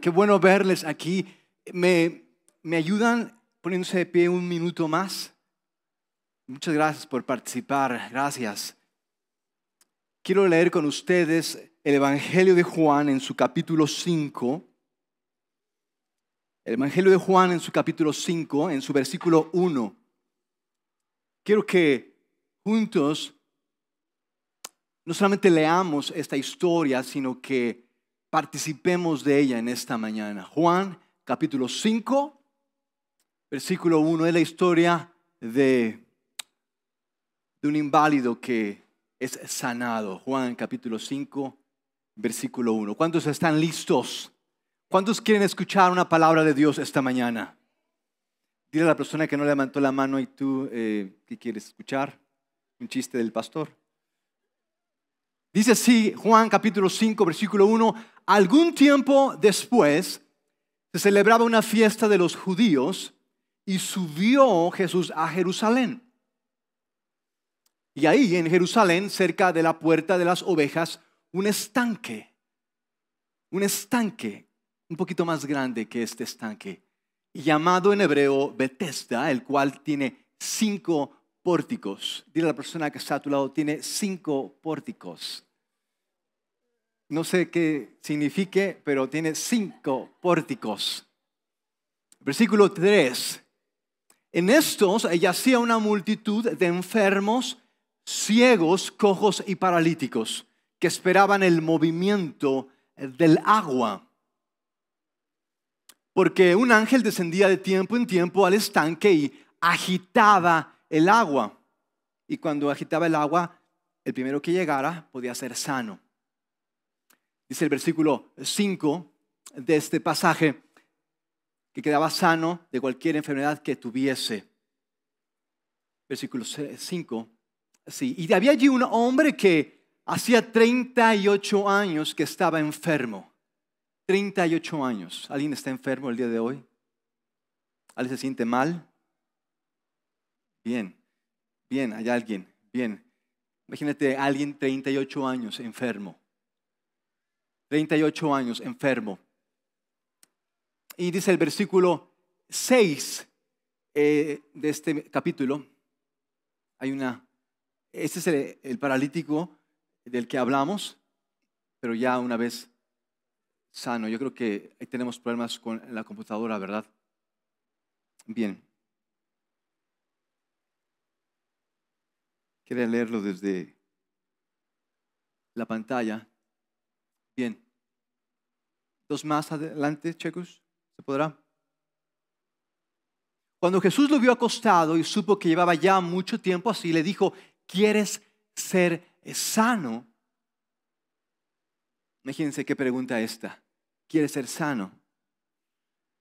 Qué bueno verles aquí. ¿Me, me ayudan poniéndose de pie un minuto más? Muchas gracias por participar. Gracias. Quiero leer con ustedes el Evangelio de Juan en su capítulo 5. El Evangelio de Juan en su capítulo 5, en su versículo 1. Quiero que juntos no solamente leamos esta historia, sino que participemos de ella en esta mañana. Juan capítulo 5, versículo 1 es la historia de, de un inválido que es sanado. Juan capítulo 5, versículo 1. ¿Cuántos están listos? ¿Cuántos quieren escuchar una palabra de Dios esta mañana? Dile a la persona que no levantó la mano y tú, eh, ¿qué quieres escuchar? ¿Un chiste del pastor? Dice así Juan capítulo 5, versículo 1, algún tiempo después se celebraba una fiesta de los judíos y subió Jesús a Jerusalén. Y ahí en Jerusalén, cerca de la puerta de las ovejas, un estanque, un estanque un poquito más grande que este estanque, llamado en hebreo Bethesda, el cual tiene cinco pórticos. Dile a la persona que está a tu lado, tiene cinco pórticos no sé qué signifique, pero tiene cinco pórticos. Versículo 3. En estos yacía una multitud de enfermos, ciegos, cojos y paralíticos, que esperaban el movimiento del agua. Porque un ángel descendía de tiempo en tiempo al estanque y agitaba el agua. Y cuando agitaba el agua, el primero que llegara podía ser sano dice el versículo 5 de este pasaje, que quedaba sano de cualquier enfermedad que tuviese. Versículo 5. Sí, y había allí un hombre que hacía 38 años que estaba enfermo. 38 años. ¿Alguien está enfermo el día de hoy? ¿Alguien se siente mal? Bien, bien, hay alguien, bien. Imagínate alguien 38 años enfermo. 38 años, enfermo. Y dice el versículo 6 eh, de este capítulo, hay una, este es el, paralítico del que hablamos, pero ya una vez sano. Yo creo que ahí tenemos problemas con la computadora, ¿verdad? Bien. Quiero leerlo desde la pantalla. Bien. Dos más adelante, Checos ¿se podrá? Cuando Jesús lo vio acostado y supo que llevaba ya mucho tiempo así, le dijo, ¿quieres ser sano? Imagínense qué pregunta esta. ¿Quieres ser sano?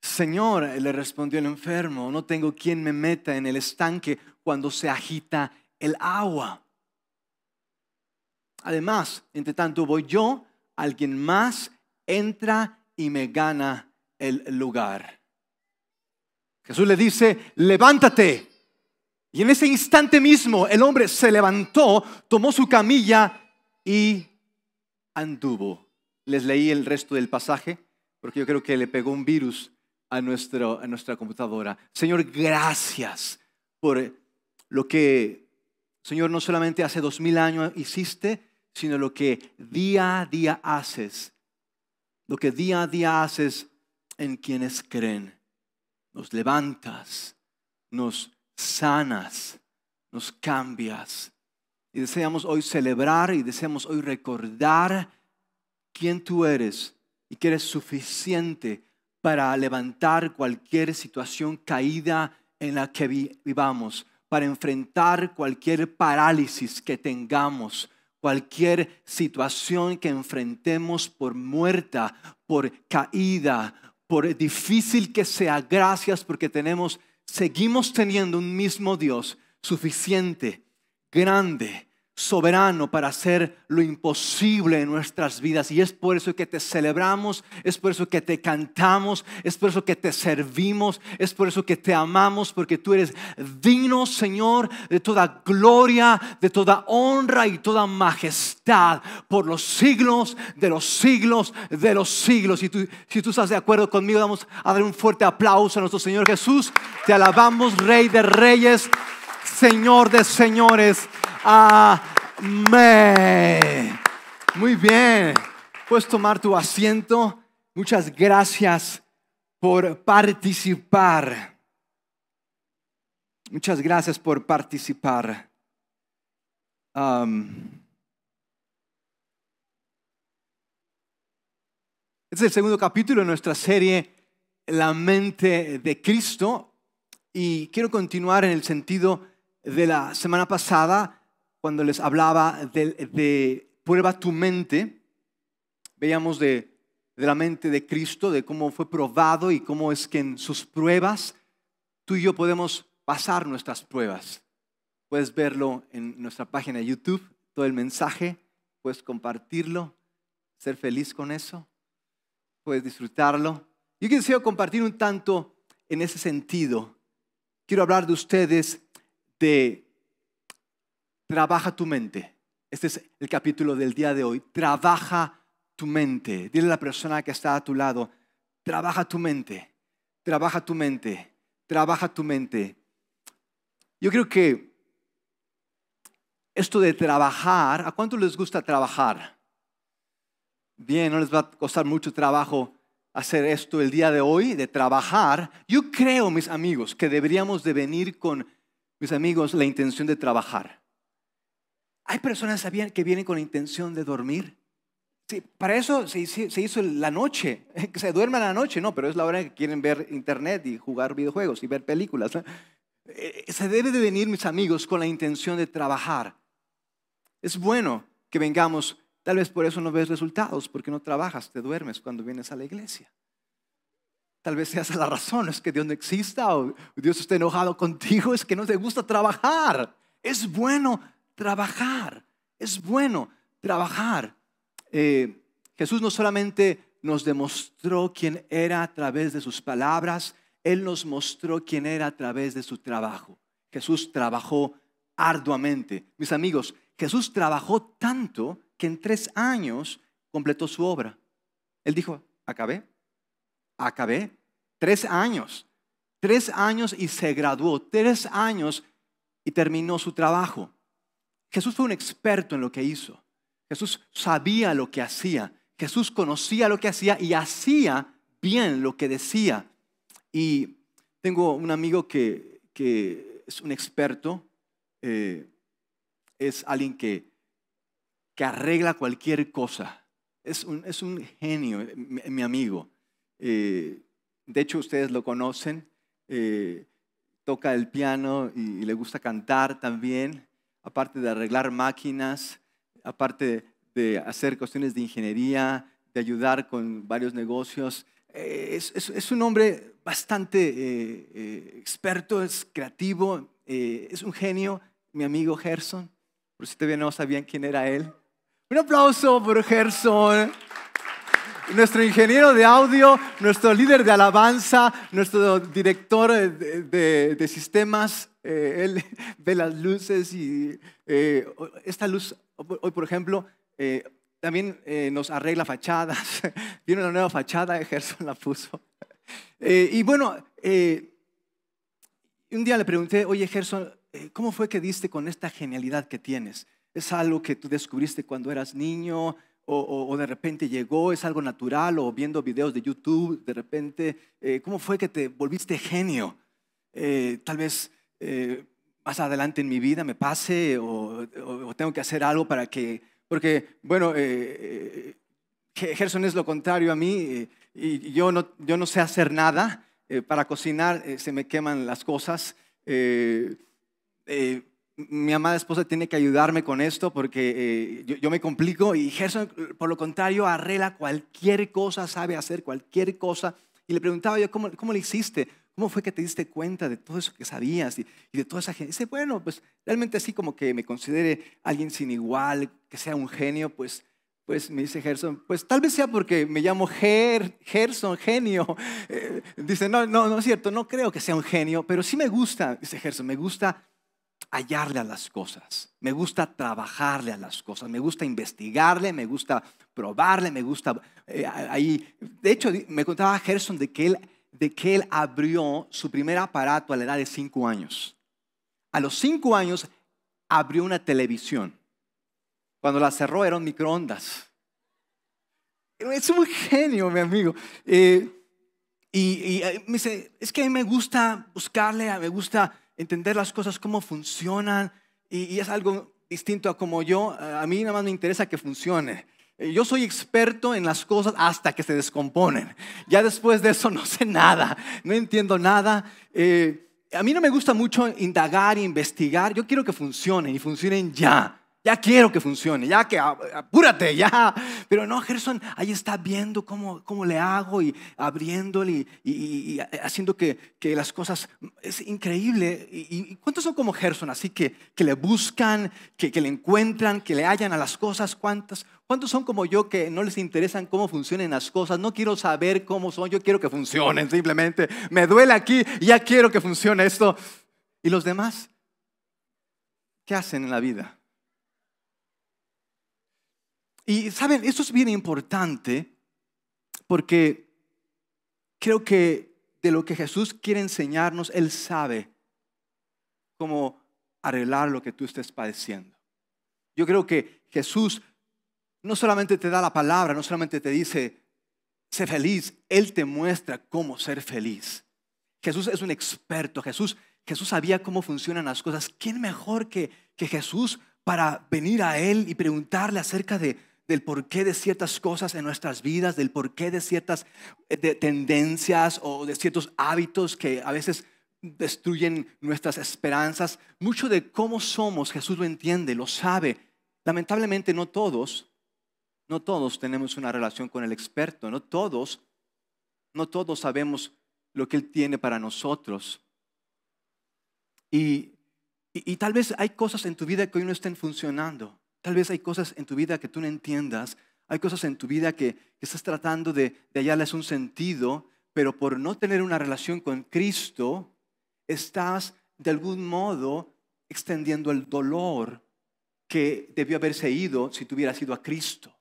Señor, le respondió el enfermo, no tengo quien me meta en el estanque cuando se agita el agua. Además, entre tanto voy yo alguien más entra y me gana el lugar. Jesús le dice, levántate. Y en ese instante mismo el hombre se levantó, tomó su camilla y anduvo. Les leí el resto del pasaje porque yo creo que le pegó un virus a, nuestra computadora. Señor, gracias por lo que, Señor, no solamente hace dos mil años hiciste, sino lo que día a día haces, lo que día a día haces en quienes creen. Nos levantas, nos sanas, nos cambias. Y deseamos hoy celebrar y deseamos hoy recordar quién tú eres y que eres suficiente para levantar cualquier situación caída en la que vivamos, para enfrentar cualquier parálisis que tengamos, cualquier situación que enfrentemos por muerta, por caída, por difícil que sea, gracias porque tenemos, seguimos teniendo un mismo Dios suficiente, grande, soberano para hacer lo imposible en nuestras vidas. Y es por eso que te celebramos, es por eso que te cantamos, es por eso que te servimos, es por eso que te amamos, porque tú eres digno, Señor, de toda gloria, de toda honra y toda majestad por los siglos de los siglos de los siglos. Y tú, si tú estás de acuerdo conmigo, vamos a dar un fuerte aplauso a nuestro Señor Jesús. Te alabamos, Rey de Reyes. Señor de señores. Amén. Muy bien. Puedes tomar tu asiento. Muchas gracias por participar. Muchas gracias por participar. Um, este es el segundo capítulo de nuestra serie La mente de Cristo y quiero continuar en el sentido de la semana pasada, cuando les hablaba de, prueba tu mente, veíamos de, la mente de Cristo, de cómo fue probado y cómo es que en sus pruebas tú y yo podemos pasar nuestras pruebas. Puedes verlo en nuestra página de YouTube, todo el mensaje, puedes compartirlo, ser feliz con eso, puedes disfrutarlo. Yo quisiera compartir un tanto en ese sentido. Quiero hablar de ustedes de trabaja tu mente. Este es el capítulo del día de hoy. Trabaja tu mente. Dile a la persona que está a tu lado, trabaja tu mente, trabaja tu mente, trabaja tu mente. Yo creo que esto de trabajar, ¿a cuánto les gusta trabajar? Bien, no les va a costar mucho trabajo hacer esto el día de hoy, de trabajar. Yo creo, mis amigos, que deberíamos de venir con mis amigos, la intención de trabajar. Hay personas que vienen con la intención de dormir. para eso se, hizo la noche, que se duerma la noche, no, pero es la hora que quieren ver internet y jugar videojuegos y ver películas. Eh, eh, se debe de venir, mis amigos, con la intención de trabajar. Es bueno que vengamos, tal vez por eso no ves resultados, porque no trabajas, te duermes cuando vienes a la iglesia. Tal vez seas la razón, es que Dios no exista o Dios está enojado contigo, es que no te gusta trabajar. Es bueno trabajar, es bueno trabajar. Eh, Jesús no solamente nos demostró quién era a través de sus palabras, Él nos mostró quién era a través de su trabajo. Jesús trabajó arduamente. Mis amigos, Jesús trabajó tanto que en tres años completó su obra. Él dijo, acabé, acabé. Tres años. Tres años y se graduó. Tres años y terminó su trabajo. Jesús fue un experto en lo que hizo. Jesús sabía lo que hacía. Jesús conocía lo que hacía y hacía bien lo que decía. Y tengo un amigo que, es un experto, eh, es alguien que, arregla cualquier cosa. Es un, genio, mi amigo. Eh, de hecho, ustedes lo conocen. Eh, toca el piano y, le gusta cantar también. Aparte de arreglar máquinas, aparte de hacer cuestiones de ingeniería, de ayudar con varios negocios. Eh, es, un hombre bastante experto, es creativo, es un genio. Mi amigo Gerson, por si todavía no sabían quién era él. Un aplauso por Gerson nuestro ingeniero de audio, nuestro líder de alabanza, nuestro director de, de, sistemas, eh, él ve las luces y eh, esta luz, hoy por ejemplo, eh, también nos arregla fachadas. Viene una nueva fachada, Gerson la puso. y bueno, un día le pregunté, oye Gerson, ¿cómo fue que diste con esta genialidad que tienes? ¿Es algo que tú descubriste cuando eras niño? o, de repente llegó, es algo natural, o viendo videos de YouTube, de repente, eh, ¿cómo fue que te volviste genio? Eh, tal vez eh, más adelante en mi vida me pase o, tengo que hacer algo para que, porque, bueno, Gerson es lo contrario a mí y yo no, yo no sé hacer nada. para cocinar se me queman las cosas. Eh, mi amada esposa tiene que ayudarme con esto porque eh, yo, me complico y Gerson, por lo contrario, arregla cualquier cosa, sabe hacer cualquier cosa. Y le preguntaba yo, ¿cómo, cómo le hiciste? ¿Cómo fue que te diste cuenta de todo eso que sabías y, de toda esa gente? dice, bueno, pues realmente así como que me considere alguien sin igual, que sea un genio, pues, pues me dice Gerson, pues tal vez sea porque me llamo Gerson, genio. Eh, dice, no, no, no es cierto, no creo que sea un genio, pero sí me gusta, dice Gerson, me gusta hallarle a las cosas, me gusta trabajarle a las cosas, me gusta investigarle, me gusta probarle, me gusta eh, ahí. De hecho, me contaba Gerson de que, él, de que él abrió su primer aparato a la edad de cinco años. A los cinco años abrió una televisión. Cuando la cerró eran microondas. Es un genio, mi amigo. Eh, y, y, eh, me dice, es que a mí me gusta buscarle, me gusta entender las cosas, cómo funcionan, y, es algo distinto a como yo, a mí nada más me interesa que funcione. Eh, yo soy experto en las cosas hasta que se descomponen. Ya después de eso no sé nada, no entiendo nada. Eh, a mí no me gusta mucho indagar e investigar. Yo quiero que funcionen y funcionen ya. Ya quiero que funcione, ya que apúrate, ya. Pero no, Gerson ahí está viendo cómo, cómo le hago y abriéndole y, haciendo que, las cosas. Es increíble. ¿Y, cuántos son como Gerson? Así que, que le buscan, que, le encuentran, que le hallan a las cosas. ¿Cuántos, ¿Cuántos son como yo que no les interesan cómo funcionan las cosas? No quiero saber cómo son, yo quiero que funcionen simplemente. Me duele aquí, ya quiero que funcione esto. ¿Y los demás? ¿Qué hacen en la vida? Y saben, esto es bien importante porque creo que de lo que Jesús quiere enseñarnos, Él sabe cómo arreglar lo que tú estés padeciendo. Yo creo que Jesús no solamente te da la palabra, no solamente te dice, sé feliz, Él te muestra cómo ser feliz. Jesús es un experto, Jesús, Jesús sabía cómo funcionan las cosas. ¿Quién mejor que, que Jesús para venir a Él y preguntarle acerca de, del porqué de ciertas cosas en nuestras vidas, del porqué de ciertas eh, tendencias o de ciertos hábitos que a veces destruyen nuestras esperanzas. Mucho de cómo somos, Jesús lo entiende, lo sabe. Lamentablemente no todos, no todos tenemos una relación con el experto, no todos, no todos sabemos lo que Él tiene para nosotros. Y, y tal vez hay cosas en tu vida que hoy no estén funcionando. Tal vez hay cosas en tu vida que tú no entiendas, hay cosas en tu vida que, estás tratando de, de hallarles un sentido, pero por no tener una relación con Cristo, estás de algún modo extendiendo el dolor que debió haberse ido si tuviera sido a Cristo.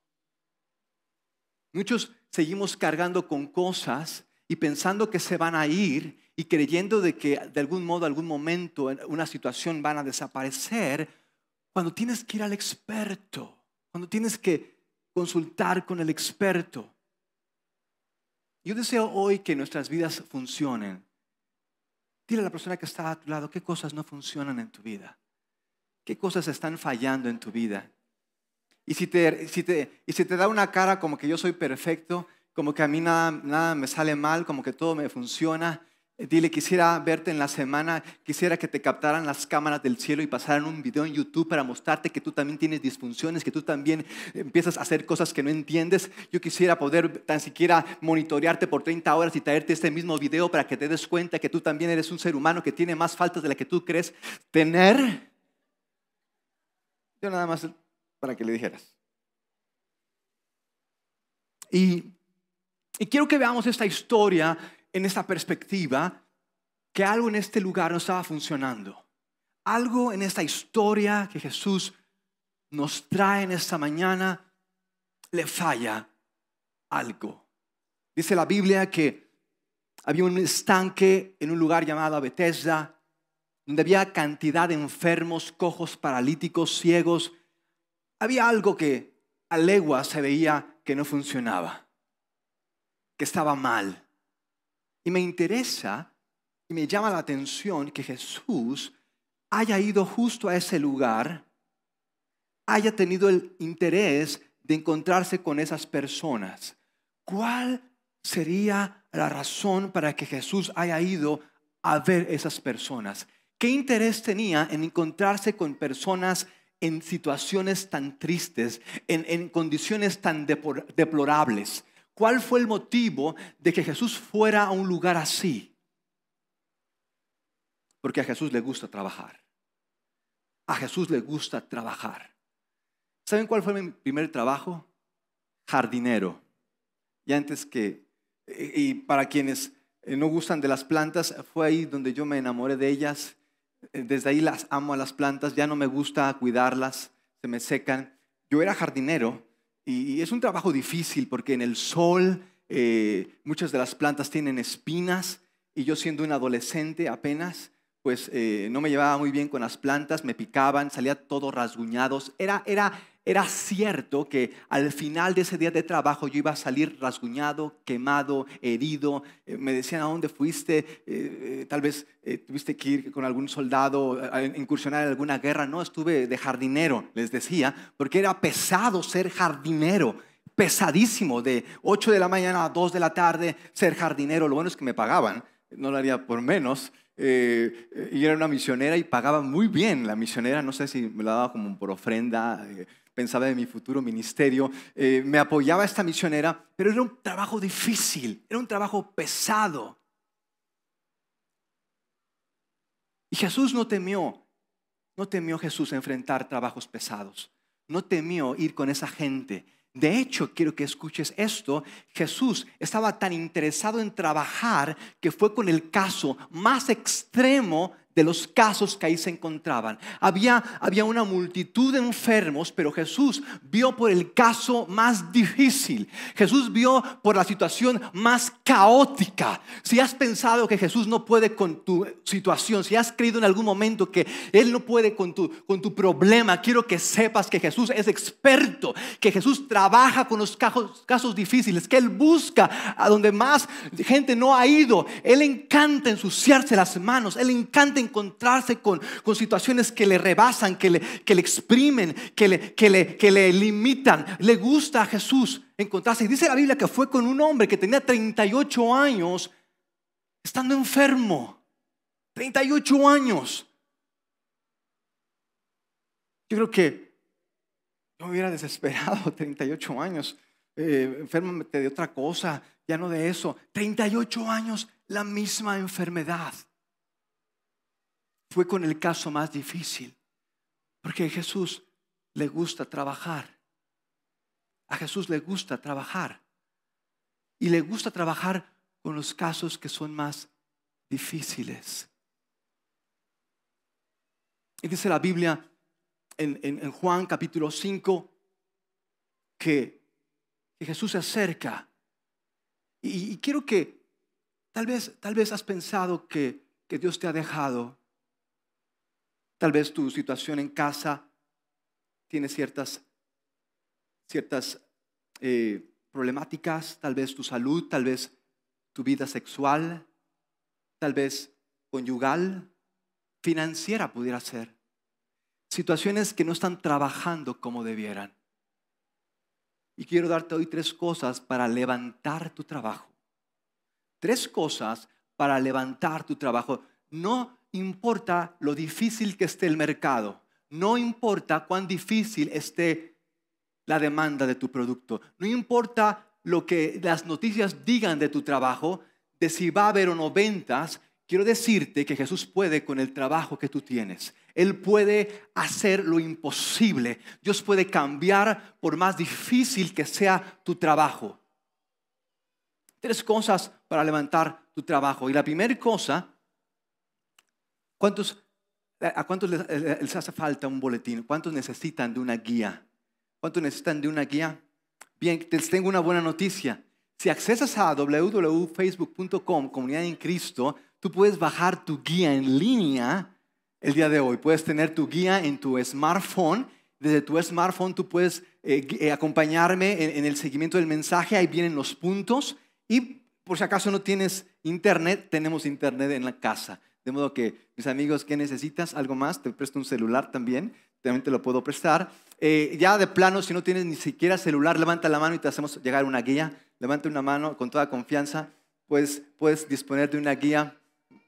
Muchos seguimos cargando con cosas y pensando que se van a ir y creyendo de que de algún modo, algún momento, una situación van a desaparecer, cuando tienes que ir al experto, cuando tienes que consultar con el experto. Yo deseo hoy que nuestras vidas funcionen. Dile a la persona que está a tu lado qué cosas no funcionan en tu vida, qué cosas están fallando en tu vida. Y si te, da una cara como que yo soy perfecto, como que a mí nada, nada me sale mal, como que todo me funciona, Dile, quisiera verte en la semana, quisiera que te captaran las cámaras del cielo y pasaran un video en YouTube para mostrarte que tú también tienes disfunciones, que tú también empiezas a hacer cosas que no entiendes. Yo quisiera poder tan siquiera monitorearte por 30 horas y traerte este mismo video para que te des cuenta que tú también eres un ser humano que tiene más faltas de las que tú crees tener. Yo nada más para que le dijeras. Y, y quiero que veamos esta historia en esta perspectiva que algo en este lugar no estaba funcionando. Algo en esta historia que Jesús nos trae en esta mañana le falla algo. Dice la Biblia que había un estanque en un lugar llamado Bethesda, donde había cantidad de enfermos, cojos, paralíticos, ciegos. Había algo que a legua se veía que no funcionaba, que estaba mal. Y me interesa y me llama la atención que Jesús haya ido justo a ese lugar, haya tenido el interés de encontrarse con esas personas. ¿Cuál sería la razón para que Jesús haya ido a ver esas personas? ¿Qué interés tenía en encontrarse con personas en situaciones tan tristes, en, condiciones tan deplorables? ¿Cuál fue el motivo de que Jesús fuera a un lugar así? Porque a Jesús le gusta trabajar. A Jesús le gusta trabajar. ¿Saben cuál fue mi primer trabajo? Jardinero. Y antes que, y para quienes eh, no gustan de las plantas, fue ahí donde yo me enamoré de ellas. Eh, desde ahí las amo a las plantas, ya no me gusta cuidarlas, se me secan. Yo era jardinero y, es un trabajo difícil porque en el sol eh, muchas de las plantas tienen espinas y yo siendo un adolescente apenas pues eh, no me llevaba muy bien con las plantas, me picaban, salía todo rasguñados. Era, era, era cierto que al final de ese día de trabajo yo iba a salir rasguñado, quemado, herido. Eh, me decían, ¿a dónde fuiste? Eh, tal vez tuviste que ir con algún soldado a incursionar en alguna guerra. No, estuve de jardinero, les decía, porque era pesado ser jardinero pesadísimo de 8 de la mañana a 2 de la tarde ser jardinero. Lo bueno es que me pagaban, no lo haría por menos, eh, y era una misionera y pagaba muy bien. La misionera, no sé si me la daba como por ofrenda, eh, pensaba de mi futuro ministerio. Eh, me apoyaba esta misionera, pero era un trabajo difícil, era un trabajo pesado. Y Jesús no temió, no temió Jesús enfrentar trabajos pesados, no temió ir con esa gente de hecho, quiero que escuches esto. Jesús estaba tan interesado en trabajar que fue con el caso más extremo de los casos que ahí se encontraban. Había, había una multitud de enfermos, pero Jesús vio por el caso más difícil. Jesús vio por la situación más caótica. Si has pensado que Jesús no puede con tu situación, si has creído en algún momento que Él no puede con tu, con tu problema, quiero que sepas que Jesús es experto, que Jesús trabaja con los casos, casos difíciles, que Él busca a donde más gente no ha ido. Él encanta ensuciarse las manos, Él encanta encontrarse con, situaciones que le rebasan, que le, exprimen, que le, que, le, limitan. Le gusta a Jesús encontrarse. Y dice la Biblia que fue con un hombre que tenía 38 años, estando enfermo. 38 años. Yo creo que yo me hubiera desesperado, 38 años. Eh, enfermamente de otra cosa, ya no de eso. 38 años, la misma enfermedad fue con el caso más difícil, porque a Jesús le gusta trabajar. A Jesús le gusta trabajar. Y le gusta trabajar con los casos que son más difíciles. Y dice la Biblia en, Juan capítulo 5 que, Jesús se acerca. Y, quiero que tal vez, tal vez has pensado que Dios te ha dejado Tal vez tu situación en casa tiene ciertas, ciertas eh, problemáticas, tal vez tu salud, tal vez tu vida sexual, tal vez conyugal, financiera pudiera ser. Situaciones que no están trabajando como debieran. Y quiero darte hoy tres cosas para levantar tu trabajo. Tres cosas para levantar tu trabajo. No, importa lo difícil que esté el mercado, no importa cuán difícil esté la demanda de tu producto, no importa lo que las noticias digan de tu trabajo, de si va a haber o no ventas, quiero decirte que Jesús puede con el trabajo que tú tienes. Él puede hacer lo imposible. Dios puede cambiar por más difícil que sea tu trabajo. Tres cosas para levantar tu trabajo. Y la primera cosa ¿A cuántos eh, eh, les, hace falta un boletín? ¿Cuántos necesitan de una guía? ¿Cuántos necesitan de una guía? Bien, les tengo una buena noticia. Si accesas a www.facebook.com, comunidad en Cristo, tú puedes bajar tu guía en línea el día de hoy. Puedes tener tu guía en tu smartphone. Desde tu smartphone tú puedes eh, acompañarme en el seguimiento del mensaje. Ahí vienen los puntos. Y por si acaso no tienes internet, tenemos internet en la casa. De modo que, mis amigos, ¿qué necesitas? ¿Algo más? Te presto un celular también. También te lo puedo prestar. Eh, ya de plano, si no tienes ni siquiera celular, levanta la mano y te hacemos llegar una guía. Levanta una mano con toda confianza. Pues puedes disponer de una guía.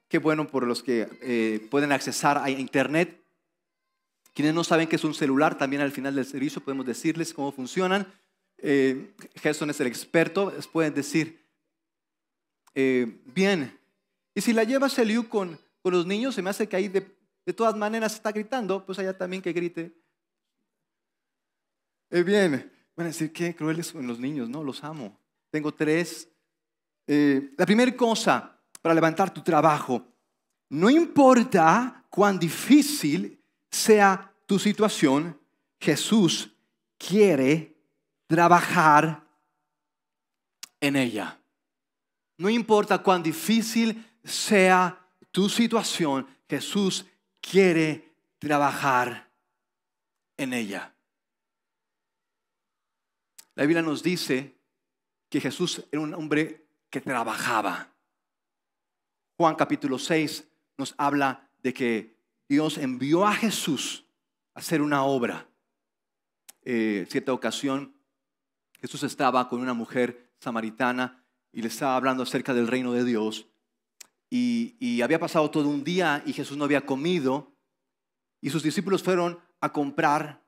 Qué bueno por los que eh, pueden accesar a Internet. Quienes no saben qué es un celular, también al final del servicio podemos decirles cómo funcionan. Eh, Gerson es el experto. Les pueden decir, bien, y si la llevas, el con con los niños se me hace que ahí de, todas maneras está gritando, pues allá también que grite. Eh, bien, van a decir, qué crueles son los niños, no, los amo. Tengo tres. Eh, la primera cosa para levantar tu trabajo, no importa cuán difícil sea tu situación, Jesús quiere trabajar en ella. No importa cuán difícil sea su situación, Jesús quiere trabajar en ella. La Biblia nos dice que Jesús era un hombre que trabajaba. Juan capítulo 6 nos habla de que Dios envió a Jesús a hacer una obra. Eh, en cierta ocasión, Jesús estaba con una mujer samaritana y le estaba hablando acerca del reino de Dios y, había pasado todo un día y Jesús no había comido y sus discípulos fueron a comprar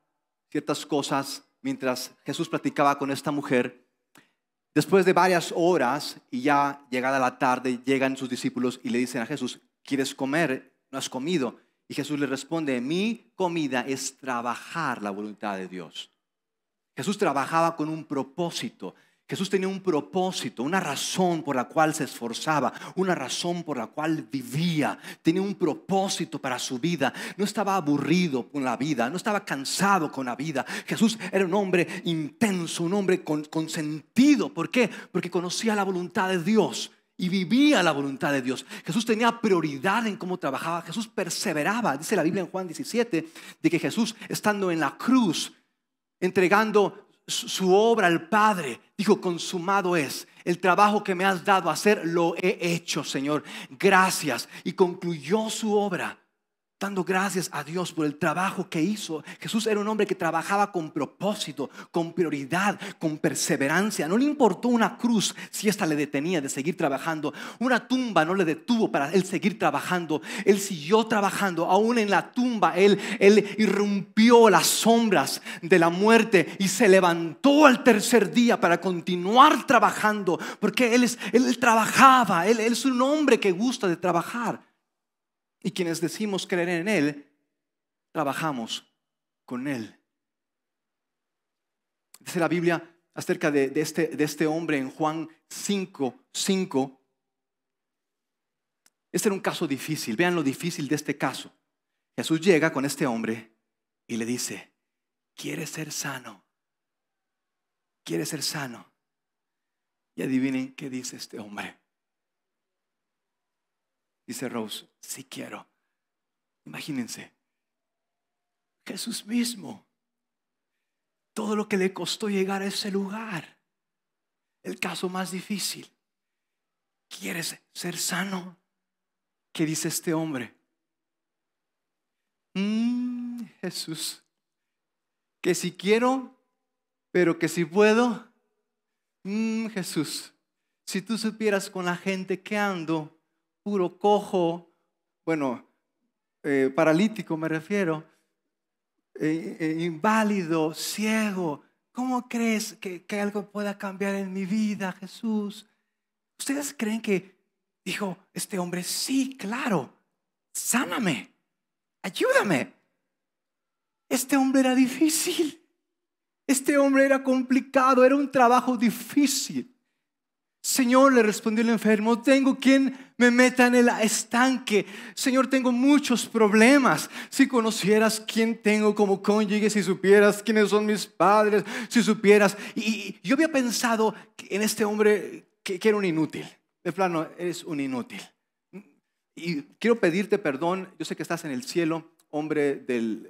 ciertas cosas mientras Jesús platicaba con esta mujer. Después de varias horas y ya llegada la tarde, llegan sus discípulos y le dicen a Jesús, ¿quieres comer? No has comido. Y Jesús le responde, mi comida es trabajar la voluntad de Dios. Jesús trabajaba con un propósito. Jesús tenía un propósito, una razón por la cual se esforzaba, una razón por la cual vivía, tenía un propósito para su vida. No estaba aburrido con la vida, no estaba cansado con la vida. Jesús era un hombre intenso, un hombre con, sentido. ¿Por qué? Porque conocía la voluntad de Dios y vivía la voluntad de Dios. Jesús tenía prioridad en cómo trabajaba. Jesús perseveraba. Dice la Biblia en Juan 17 de que Jesús estando en la cruz, entregando su obra al Padre, Dijo, consumado es. El trabajo que me has dado a hacer lo he hecho, Señor. Gracias. Y concluyó su obra dando gracias a Dios por el trabajo que hizo. Jesús era un hombre que trabajaba con propósito, con prioridad, con perseverancia. No le importó una cruz si ésta le detenía de seguir trabajando. Una tumba no le detuvo para él seguir trabajando. Él siguió trabajando. Aún en la tumba, él, él irrumpió las sombras de la muerte y se levantó al tercer día para continuar trabajando. Porque él, es, él trabajaba, él, él es un hombre que gusta de trabajar. Y quienes decimos creer en Él, trabajamos con Él. Dice la Biblia acerca de, este, este, hombre en Juan 5, 5. Este era un caso difícil. Vean lo difícil de este caso. Jesús llega con este hombre y le dice, quiere ser sano? quiere ser sano? Y adivinen qué dice este hombre. Dice Rose, si quiero. Imagínense, Jesús mismo, todo lo que le costó llegar a ese lugar, el caso más difícil. ¿Quieres ser sano? ¿Qué dice este hombre? Mm, Jesús, que si quiero, pero que si puedo, mm, Jesús, si tú supieras con la gente que ando, cojo, bueno, eh, paralítico me refiero, eh, eh, inválido, ciego. ¿Cómo crees que algo pueda cambiar en mi vida, Jesús? ¿Ustedes creen que dijo este hombre, sí, claro, sáname, ayúdame? Este hombre era difícil, este hombre era complicado, era un trabajo difícil. Señor, le respondió el enfermo, tengo quien me meta en el estanque. Señor, tengo muchos problemas. Si conocieras quién tengo como cónyuge, si supieras quiénes son mis padres, si supieras. Y yo había pensado en este hombre que, era un inútil. De plano, eres un inútil. Y quiero pedirte perdón. Yo sé que estás en el cielo, hombre del,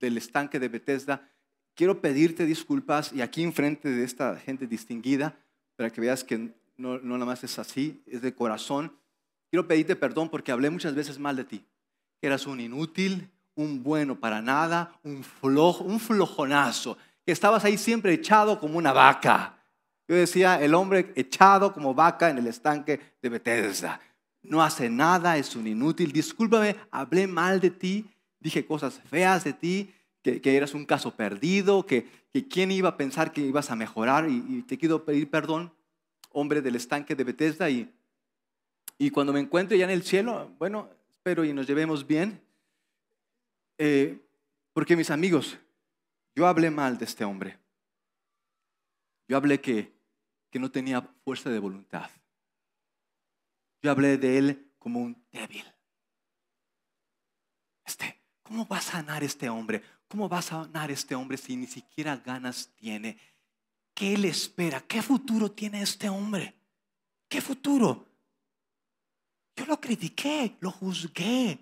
del estanque de Bethesda. Quiero pedirte disculpas y aquí enfrente de esta gente distinguida para que veas que no, no nada más es así, es de corazón. Quiero pedirte perdón porque hablé muchas veces mal de ti. Que eras un inútil, un bueno para nada, un un flojonazo, que estabas ahí siempre echado como una vaca. Yo decía, el hombre echado como vaca en el estanque de Bethesda. No hace nada, es un inútil. Discúlpame, hablé mal de ti, dije cosas feas de ti, que, eras un caso perdido, que, quién iba a pensar que ibas a mejorar y te quiero pedir perdón hombre del estanque de Bethesda y, cuando me encuentre ya en el cielo, bueno, espero y nos llevemos bien, eh, porque mis amigos, yo hablé mal de este hombre. Yo hablé que, no tenía fuerza de voluntad. Yo hablé de él como un débil. Este, ¿Cómo va a sanar este hombre? ¿Cómo va a sanar este hombre si ni siquiera ganas tiene? ¿Qué él espera. ¿Qué futuro tiene este hombre? ¿Qué futuro? Yo lo critiqué, lo juzgué.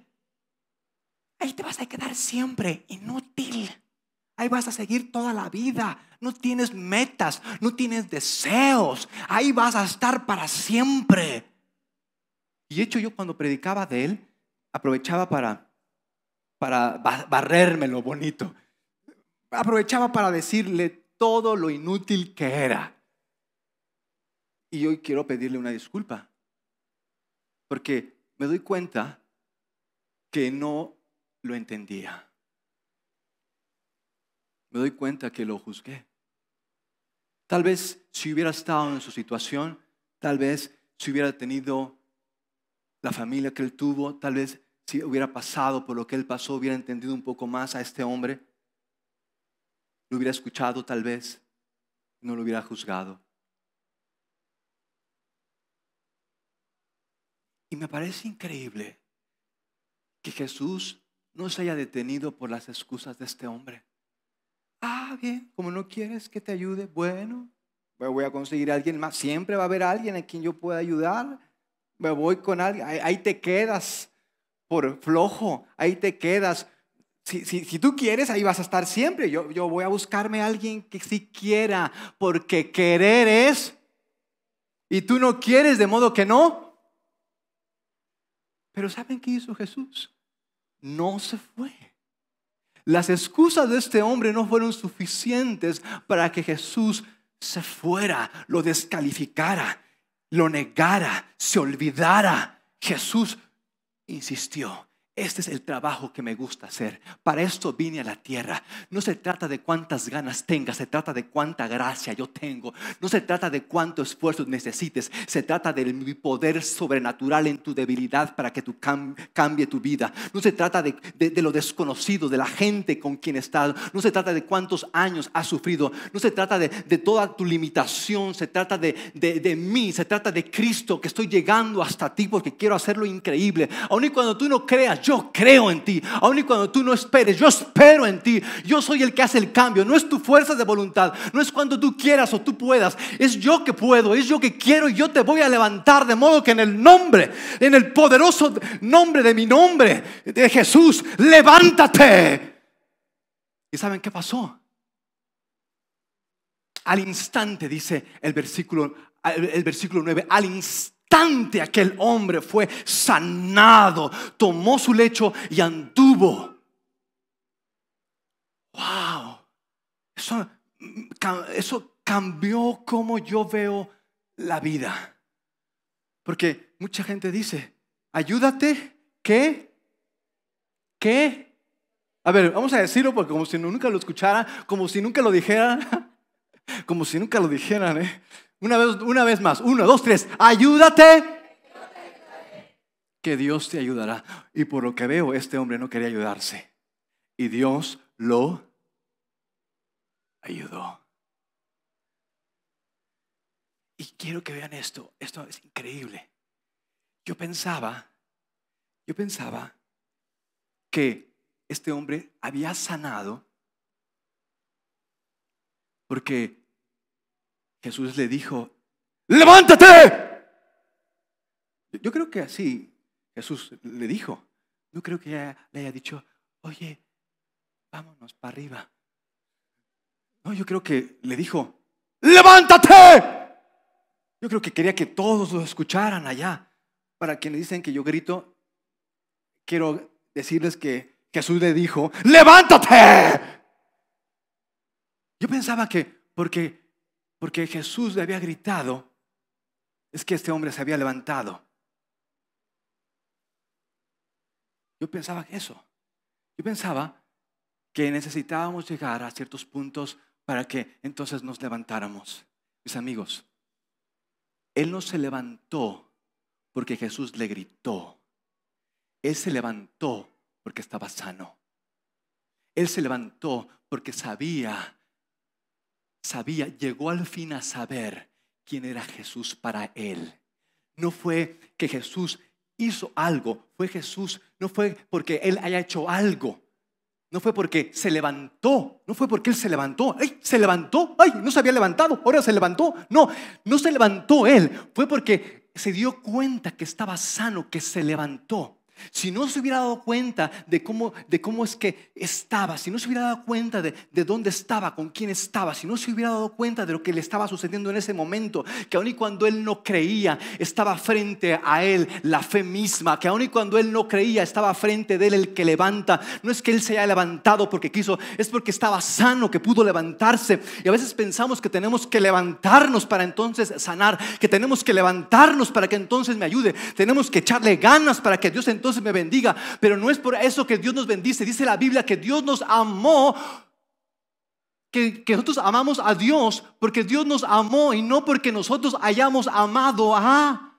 Ahí te vas a quedar siempre inútil. Ahí vas a seguir toda la vida. No tienes metas, no tienes deseos. Ahí vas a estar para siempre. Y hecho yo cuando predicaba de él, aprovechaba para, para barrerme lo bonito. Aprovechaba para decirle, todo lo inútil que era. Y hoy quiero pedirle una disculpa, porque me doy cuenta que no lo entendía. Me doy cuenta que lo juzgué. Tal vez si hubiera estado en su situación, tal vez si hubiera tenido la familia que él tuvo, tal vez si hubiera pasado por lo que él pasó, hubiera entendido un poco más a este hombre lo hubiera escuchado tal vez, no lo hubiera juzgado. Y me parece increíble que Jesús no se haya detenido por las excusas de este hombre. Ah, bien, como no quieres que te ayude, bueno, me voy a conseguir a alguien más. Siempre va a haber alguien a quien yo pueda ayudar. Me voy con alguien. ahí te quedas por flojo, ahí te quedas si, tú quieres, ahí vas a estar siempre. Yo, yo voy a buscarme a alguien que sí quiera, porque querer es. Y tú no quieres, de modo que no. Pero ¿saben qué hizo Jesús? No se fue. Las excusas de este hombre no fueron suficientes para que Jesús se fuera, lo descalificara, lo negara, se olvidara. Jesús insistió este es el trabajo que me gusta hacer. Para esto vine a la tierra. No se trata de cuántas ganas tengas, se trata de cuánta gracia yo tengo. No se trata de cuánto esfuerzo necesites, se trata de mi poder sobrenatural en tu debilidad para que tu cambie tu vida. No se trata de, lo desconocido, de la gente con quien estado No se trata de cuántos años has sufrido. No se trata de, toda tu limitación, se trata de, mí, se trata de Cristo que estoy llegando hasta ti porque quiero hacerlo increíble. Aun y cuando tú no creas, yo creo en ti. Aun y cuando tú no esperes, yo espero en ti. Yo soy el que hace el cambio. No es tu fuerza de voluntad. No es cuando tú quieras o tú puedas. Es yo que puedo. Es yo que quiero. Y yo te voy a levantar. De modo que en el nombre, en el poderoso nombre de mi nombre, de Jesús, levántate. ¿Y saben qué pasó? Al instante, dice el versículo, el versículo 9, al instante aquel hombre fue sanado, tomó su lecho y anduvo. Wow, eso, cambió como yo veo la vida. Porque mucha gente dice, ayúdate, ¿qué? ¿Qué? A ver, vamos a decirlo porque como si nunca lo escuchara, como si nunca lo dijera, como si nunca lo dijeran, ¿eh? Una vez, una vez más, uno, dos, tres, ayúdate. Que Dios te ayudará. Y por lo que veo, este hombre no quería ayudarse. Y Dios lo ayudó. Y quiero que vean esto, esto es increíble. Yo pensaba, yo pensaba que este hombre había sanado porque Jesús le dijo, levántate. Yo creo que así Jesús le dijo. No creo que le haya dicho, oye, vámonos para arriba. No, yo creo que le dijo, levántate. Yo creo que quería que todos lo escucharan allá. Para quienes dicen que yo grito, quiero decirles que Jesús le dijo, levántate. Yo pensaba que porque porque Jesús le había gritado, es que este hombre se había levantado. Yo pensaba eso. Yo pensaba que necesitábamos llegar a ciertos puntos para que entonces nos levantáramos. Mis amigos, Él no se levantó porque Jesús le gritó. Él se levantó porque estaba sano. Él se levantó porque sabía sabía, llegó al fin a saber quién era Jesús para él. No fue que Jesús hizo algo, fue Jesús, no fue porque él haya hecho algo, no fue porque se levantó, no fue porque él se levantó, ¡ay! Se levantó, ¡ay! No se había levantado, ahora se levantó. No, no se levantó él, fue porque se dio cuenta que estaba sano, que se levantó. Si no se hubiera dado cuenta de cómo, de cómo es que estaba, si no se hubiera dado cuenta de, de, dónde estaba, con quién estaba, si no se hubiera dado cuenta de lo que le estaba sucediendo en ese momento, que aun y cuando él no creía, estaba frente a él la fe misma, que aun y cuando él no creía, estaba frente de él el que levanta. No es que él se haya levantado porque quiso, es porque estaba sano, que pudo levantarse. Y a veces pensamos que tenemos que levantarnos para entonces sanar, que tenemos que levantarnos para que entonces me ayude, tenemos que echarle ganas para que Dios entonces se me bendiga. Pero no es por eso que Dios nos bendice. Dice la Biblia que Dios nos amó que, que, nosotros amamos a Dios porque Dios nos amó y no porque nosotros hayamos amado a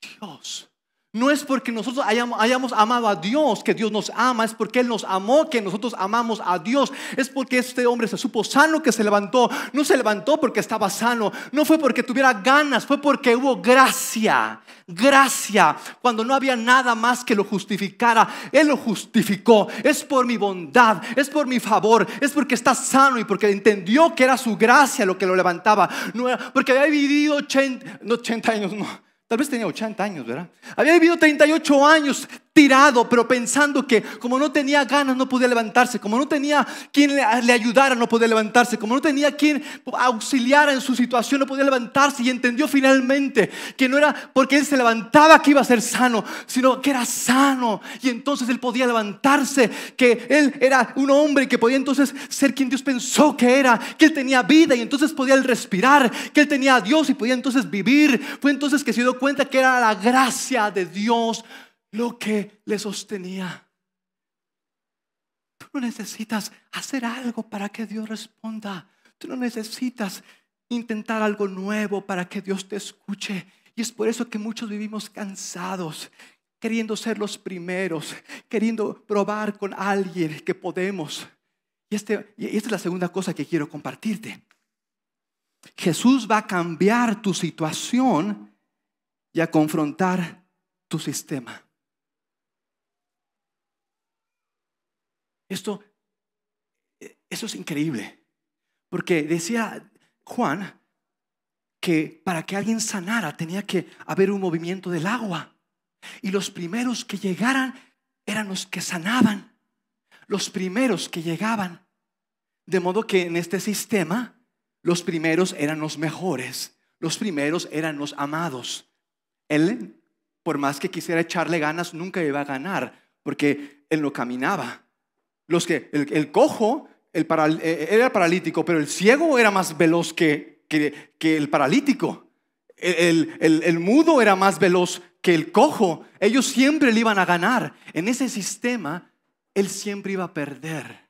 Dios. No es porque nosotros hayamos, amado a Dios que Dios nos ama, es porque Él nos amó que nosotros amamos a Dios. Es porque este hombre se supo sano que se levantó. No se levantó porque estaba sano, no fue porque tuviera ganas, fue porque hubo gracia. Gracia, cuando no había nada más que lo justificara, Él lo justificó. Es por mi bondad, es por mi favor, es porque está sano y porque entendió que era su gracia lo que lo levantaba. No porque había vivido 80 años, no Tal vez tenía 80 años, ¿verdad? Había vivido 38 años, tirado, pero pensando que como no tenía ganas no podía levantarse, como no tenía quien le ayudara no podía levantarse, como no tenía quien auxiliara en su situación no podía levantarse y entendió finalmente que no era porque él se levantaba que iba a ser sano, sino que era sano y entonces él podía levantarse, que él era un hombre que podía entonces ser quien Dios pensó que era, que él tenía vida y entonces podía respirar, que él tenía a Dios y podía entonces vivir. Fue entonces que se dio cuenta que era la gracia de Dios lo que le sostenía. Tú no necesitas hacer algo para que Dios responda. Tú no necesitas intentar algo nuevo para que Dios te escuche. Y es por eso que muchos vivimos cansados, queriendo ser los primeros, queriendo probar con alguien que podemos. Y, este, esta es la segunda cosa que quiero compartirte. Jesús va a cambiar tu situación y a confrontar tu sistema. Esto, e, eso es increíble. Porque decía Juan que para que alguien sanara tenía que haber un movimiento del agua. Y los primeros que llegaran eran los que sanaban. Los primeros que llegaban. De modo que en este sistema los primeros eran los mejores. Los primeros eran los amados. Él, por más que quisiera echarle ganas, nunca iba a ganar porque él no caminaba. Los que, el, cojo eh, eh, era paralítico, pero el ciego era más veloz que, el paralítico. El, el, mudo era más veloz que el cojo. Ellos siempre le iban a ganar. En ese sistema, él siempre iba a perder.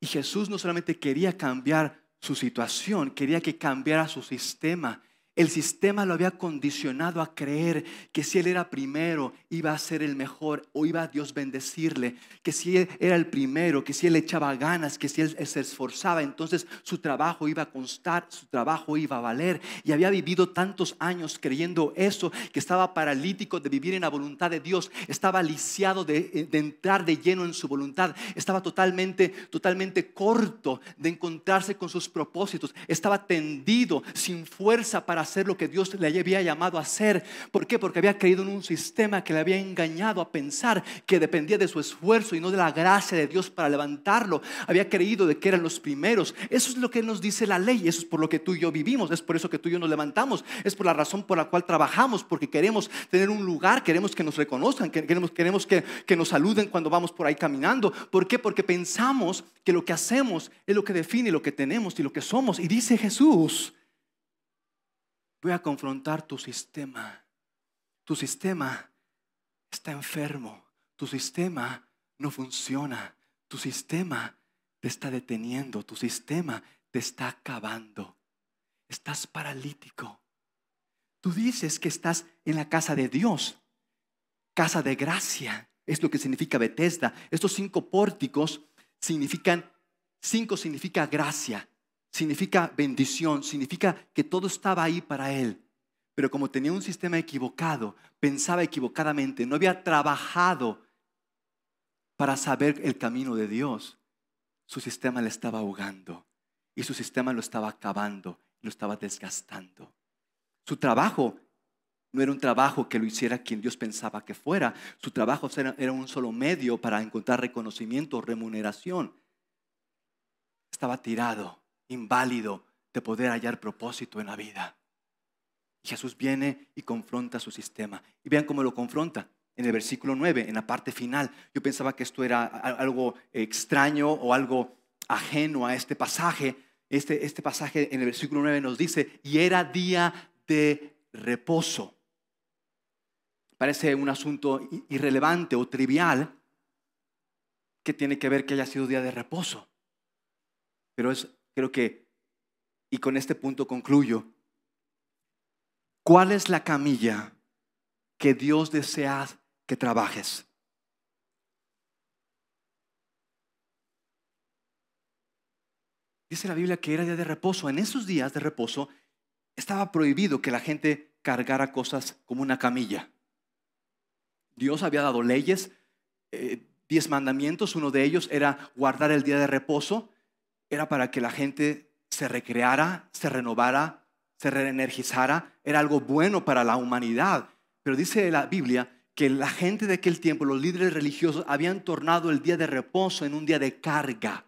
Y Jesús no solamente quería cambiar su situación, quería que cambiara su sistema. El sistema lo había condicionado a creer que si él era primero, iba a ser el mejor o iba a Dios bendecirle, que si él era el primero, que si él echaba ganas, que si él se esforzaba, entonces su trabajo iba a constar, su trabajo iba a valer. Y había vivido tantos años creyendo eso, que estaba paralítico de vivir en la voluntad de Dios, estaba lisiado de, eh, de entrar de lleno en su voluntad, estaba totalmente, totalmente corto de encontrarse con sus propósitos, estaba tendido, sin fuerza para hacer lo que Dios le había llamado a hacer. ¿Por qué? Porque había creído en un sistema que le había engañado a pensar que dependía de su esfuerzo y no de la gracia de Dios para levantarlo. Había creído de que eran los primeros. Eso es lo que nos dice la ley. Eso es por lo que tú y yo vivimos. Es por eso que tú y yo nos levantamos. Es por la razón por la cual trabajamos. Porque queremos tener un lugar. Queremos que nos reconozcan. Queremos, que, que nos saluden cuando vamos por ahí caminando. ¿Por qué? Porque pensamos que lo que hacemos es lo que define lo que tenemos y lo que somos. Y dice Jesús Voy a confrontar tu sistema. Tu sistema está enfermo. Tu sistema no funciona. Tu sistema te está deteniendo. Tu sistema te está acabando. Estás paralítico. Tú dices que estás en la casa de Dios. Casa de gracia. Es lo que significa Bethesda. Estos cinco pórticos significan, cinco significa gracia significa bendición, significa que todo estaba ahí para él. Pero como tenía un sistema equivocado, pensaba equivocadamente, no había trabajado para saber el camino de Dios, su sistema le estaba ahogando y su sistema lo estaba acabando, lo estaba desgastando. Su trabajo no era un trabajo que lo hiciera quien Dios pensaba que fuera. Su trabajo era un solo medio para encontrar reconocimiento, remuneración. Estaba tirado inválido de poder hallar propósito en la vida. Jesús viene y confronta su sistema. Y vean cómo lo confronta en el versículo 9, en la parte final. Yo pensaba que esto era algo extraño o algo ajeno a este pasaje. Este, este pasaje en el versículo 9 nos dice, y era día de reposo. Parece un asunto irrelevante o trivial que tiene que ver que haya sido día de reposo. Pero es Creo que, y con este punto concluyo, ¿cuál es la camilla que Dios desea que trabajes? Dice la Biblia que era día de reposo. En esos días de reposo estaba prohibido que la gente cargara cosas como una camilla. Dios había dado leyes, eh, diez mandamientos, uno de ellos era guardar el día de reposo, era para que la gente se recreara, se renovara, se reenergizara, era algo bueno para la humanidad. Pero dice la Biblia que la gente de aquel tiempo, los líderes religiosos, habían tornado el día de reposo en un día de carga.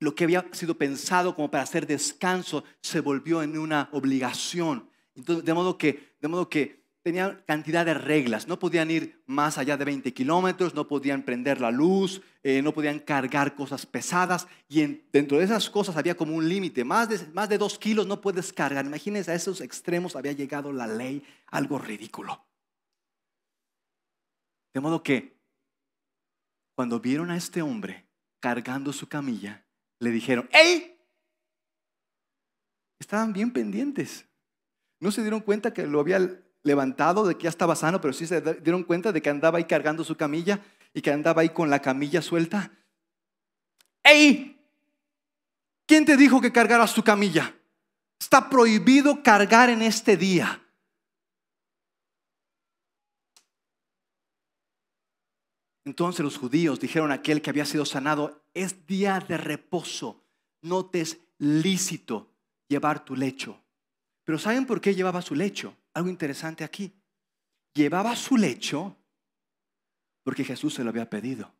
Lo que había sido pensado como para hacer descanso se volvió en una obligación. Entonces, de modo que, de modo que tenían cantidad de reglas. No podían ir más allá de 20 kilómetros, no podían prender la luz, eh, no podían cargar cosas pesadas. Y dentro de esas cosas había como un límite. Más de, más de dos kilos no puedes cargar. Imagínense, a esos extremos había llegado la ley, algo ridículo. De modo que cuando vieron a este hombre cargando su camilla, le dijeron, ¡Ey! Estaban bien pendientes. No se dieron cuenta que lo había levantado, de que ya estaba sano, pero sí se dieron cuenta de que andaba ahí cargando su camilla y que andaba ahí con la camilla suelta. ¡Ey! ¿Quién te dijo que cargaras tu camilla? Está prohibido cargar en este día. Entonces los judíos dijeron a aquel que había sido sanado, es día de reposo, no te es lícito llevar tu lecho. Pero ¿saben por qué llevaba su lecho? algo interesante aquí. Llevaba su lecho porque Jesús se lo había pedido.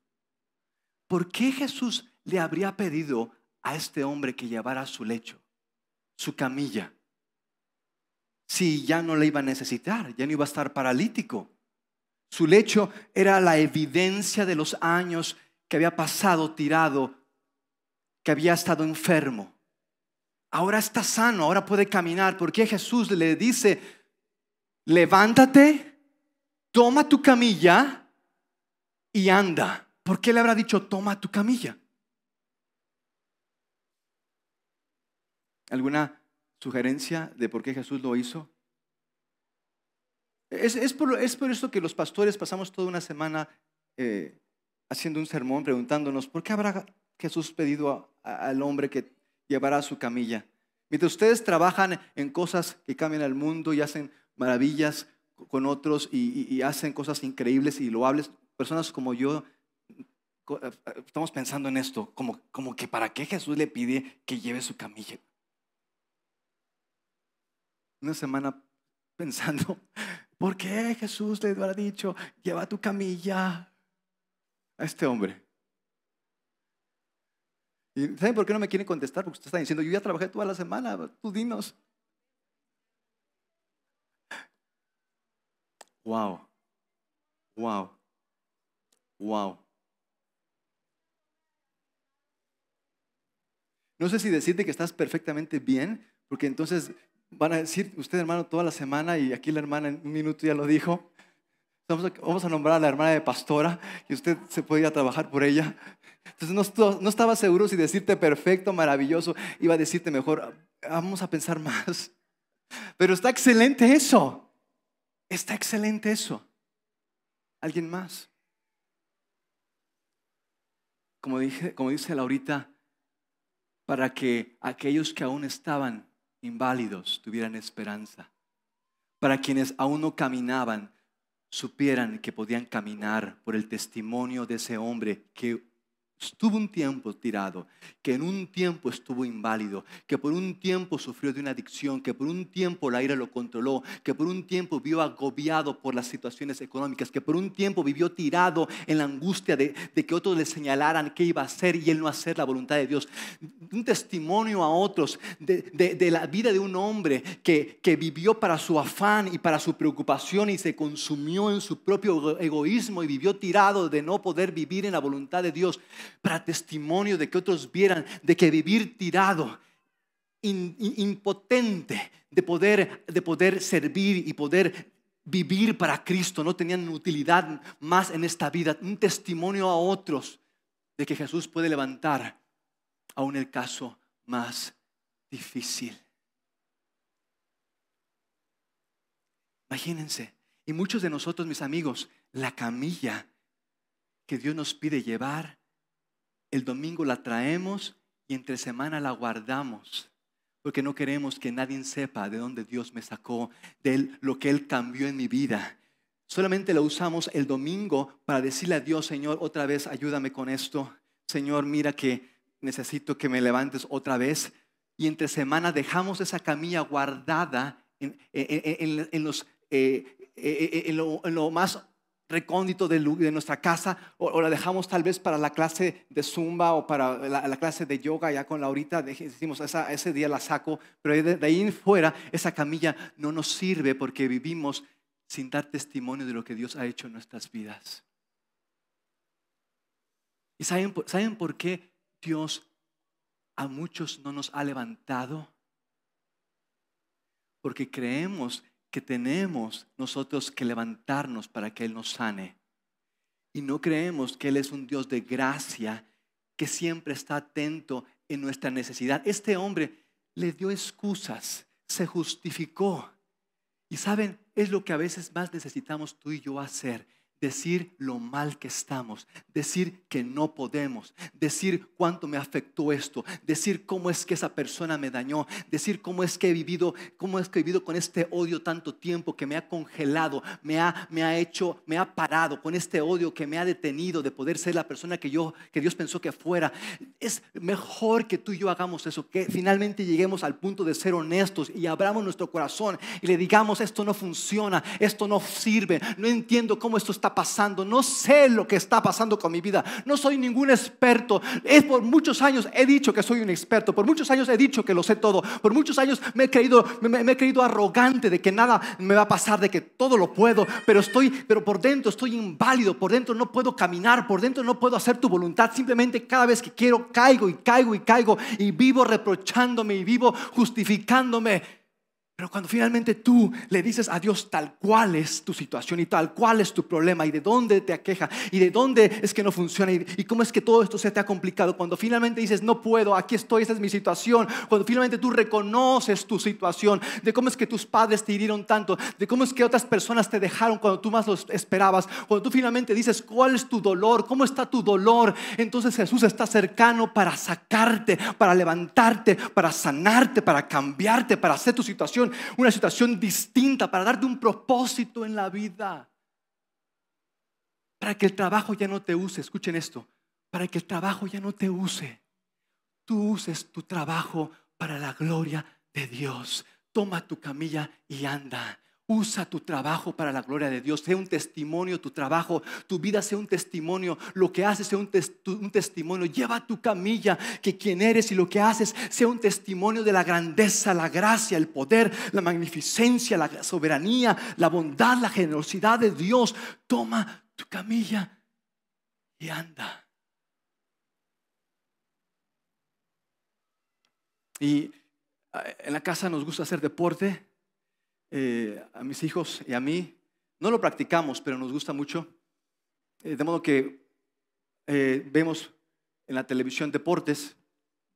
¿Por qué Jesús le habría pedido a este hombre que llevara su lecho, su camilla? Si ya no le iba a necesitar, ya no iba a estar paralítico. Su lecho era la evidencia de los años que había pasado tirado, que había estado enfermo. Ahora está sano, ahora puede caminar. ¿Por qué Jesús le dice, levántate, toma tu camilla y anda. ¿Por qué le habrá dicho, toma tu camilla? ¿Alguna sugerencia de por qué Jesús lo hizo? Es, por, eso que los pastores pasamos toda una semana eh, haciendo un sermón, preguntándonos, ¿por qué habrá Jesús pedido al hombre que llevará su camilla? Mientras ustedes trabajan en cosas que cambian el mundo y hacen maravillas con otros y, hacen cosas increíbles y loables. Personas como yo eh, eh, estamos pensando en esto, como, como que para qué Jesús le pide que lleve su camilla. Una semana pensando, ¿por qué Jesús le ha dicho, lleva tu camilla a este hombre? ¿Y saben por qué no me quieren contestar? Porque usted está diciendo, yo ya trabajé toda la semana, tú dinos. Wow, wow, wow. No sé si decirte que estás perfectamente bien, porque entonces van a decir usted, hermano, toda la semana, y aquí la hermana en un minuto ya lo dijo. Vamos a, nombrar a la hermana de pastora, y usted se podía trabajar por ella. Entonces no estaba seguro si decirte perfecto, maravilloso, iba a decirte mejor, ah, vamos a pensar más. Pero está excelente eso. Está excelente eso. ¿Alguien más? Como, dije, como dice Laurita, para que aquellos que aún estaban inválidos tuvieran esperanza. Para quienes aún no caminaban, supieran que podían caminar por el testimonio de ese hombre que Estuvo un tiempo tirado, que en un tiempo estuvo inválido, que por un tiempo sufrió de una adicción, que por un tiempo la ira lo controló, que por un tiempo vio agobiado por las situaciones económicas, que por un tiempo vivió tirado en la angustia de, que otros le señalaran qué iba a hacer y él no hacer la voluntad de Dios. Un testimonio a otros de, la vida de un hombre que vivió para su afán y para su preocupación y se consumió en su propio egoísmo y vivió tirado de no poder vivir en la voluntad de Dios para testimonio de que otros vieran de que vivir tirado, impotente de poder, de poder servir y poder vivir para Cristo, no tenían utilidad más en esta vida, un testimonio a otros de que Jesús puede levantar aún el caso más difícil. Imagínense, y muchos de nosotros, mis amigos, la camilla que Dios nos pide llevar el domingo la traemos y entre semana la guardamos, porque no queremos que nadie sepa de dónde Dios me sacó, de lo que Él cambió en mi vida. Solamente la usamos el domingo para decirle a Dios, Señor, otra vez ayúdame con esto. Señor, mira que necesito que me levantes otra vez. Y entre semana dejamos esa camilla guardada en, en, eh, eh, eh, lo, lo más recóndito de, nuestra casa o, la dejamos tal vez para la clase de zumba o para la, clase de yoga ya con la ahorita decimos, ese día la saco, pero de, ahí en fuera esa camilla no nos sirve porque vivimos sin dar testimonio de lo que Dios ha hecho en nuestras vidas. ¿Y saben, saben por qué Dios a muchos no nos ha levantado? Porque creemos que tenemos nosotros que levantarnos para que Él nos sane. Y no creemos que Él es un Dios de gracia que siempre está atento en nuestra necesidad. Este hombre le dio excusas, se justificó. Y saben, es lo que a veces más necesitamos tú y yo hacer, decir lo mal que estamos, decir que no podemos, decir cuánto me afectó esto, decir cómo es que esa persona me dañó, decir cómo es que he vivido, cómo es que he vivido con este odio tanto tiempo que me ha congelado, me ha, me ha hecho, me ha parado con este odio que me ha detenido de poder ser la persona que yo, que Dios pensó que fuera. Es mejor que tú y yo hagamos eso, que finalmente lleguemos al punto de ser honestos y abramos nuestro corazón y le digamos esto no funciona, esto no sirve, no entiendo cómo esto está pasando, no sé lo que está pasando con mi vida, no soy ningún experto. Es por muchos años he dicho que soy un experto, por muchos años he dicho que lo sé todo, por muchos años me he creído, me, me he creído arrogante de que nada me va a pasar, de que todo lo puedo, pero estoy, pero por dentro estoy inválido, por dentro no puedo caminar, por dentro no puedo hacer tu voluntad, simplemente cada vez que quiero caigo y caigo y caigo y vivo reprochándome y vivo justificándome pero cuando finalmente tú le dices a Dios tal cual es tu situación y tal cual es tu problema y de dónde te aqueja y de dónde es que no funciona y, cómo es que todo esto se te ha complicado, cuando finalmente dices no puedo, aquí estoy, esa es mi situación, cuando finalmente tú reconoces tu situación, de cómo es que tus padres te hirieron tanto, de cómo es que otras personas te dejaron cuando tú más los esperabas, cuando tú finalmente dices cuál es tu dolor, cómo está tu dolor, entonces Jesús está cercano para sacarte, para levantarte, para sanarte, para cambiarte, para hacer tu situación una situación distinta, para darte un propósito en la vida. Para que el trabajo ya no te use, escuchen esto, para que el trabajo ya no te use. Tú uses tu trabajo para la gloria de Dios. Toma tu camilla y anda. Usa tu trabajo para la gloria de Dios. Sea un testimonio tu trabajo. Tu vida sea un testimonio. Lo que haces sea un, un, testimonio. Lleva tu camilla, que quien eres y lo que haces sea un testimonio de la grandeza, la gracia, el poder, la magnificencia, la soberanía, la bondad, la generosidad de Dios. Toma tu camilla y anda. Y eh, en la casa nos gusta hacer deporte eh, a mis hijos y a mí, no lo practicamos, pero nos gusta mucho. Eh, de modo que eh, vemos en la televisión deportes,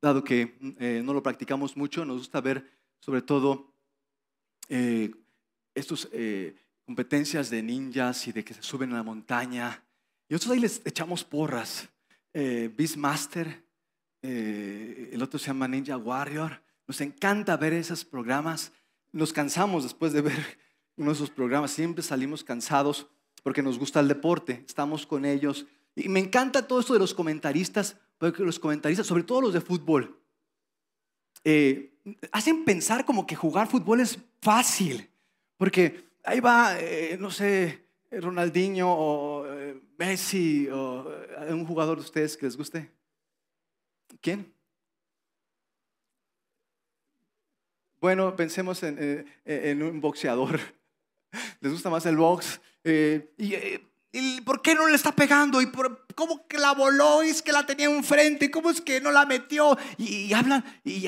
dado que no lo practicamos mucho, nos gusta ver sobre todo estas competencias de ninjas y de que se suben a la montaña. Y nosotros ahí les echamos porras. Beastmaster, el otro se llama Ninja Warrior. Nos encanta ver esos programas nos cansamos después de ver uno de esos programas, siempre salimos cansados porque nos gusta el deporte, estamos con ellos. Y me encanta todo esto de los comentaristas, porque los comentaristas, sobre todo los de fútbol, eh, hacen pensar como que jugar fútbol es fácil, porque ahí va, eh, no sé, Ronaldinho o eh, Messi o algún jugador de ustedes que les guste. ¿Quién? Bueno, pensemos en, eh, eh, un boxeador. Les gusta más el box. Eh, y, por qué no le está pegando? ¿Y por, cómo que la voló y es que la tenía enfrente cómo es que no la metió. Y, hablan, y,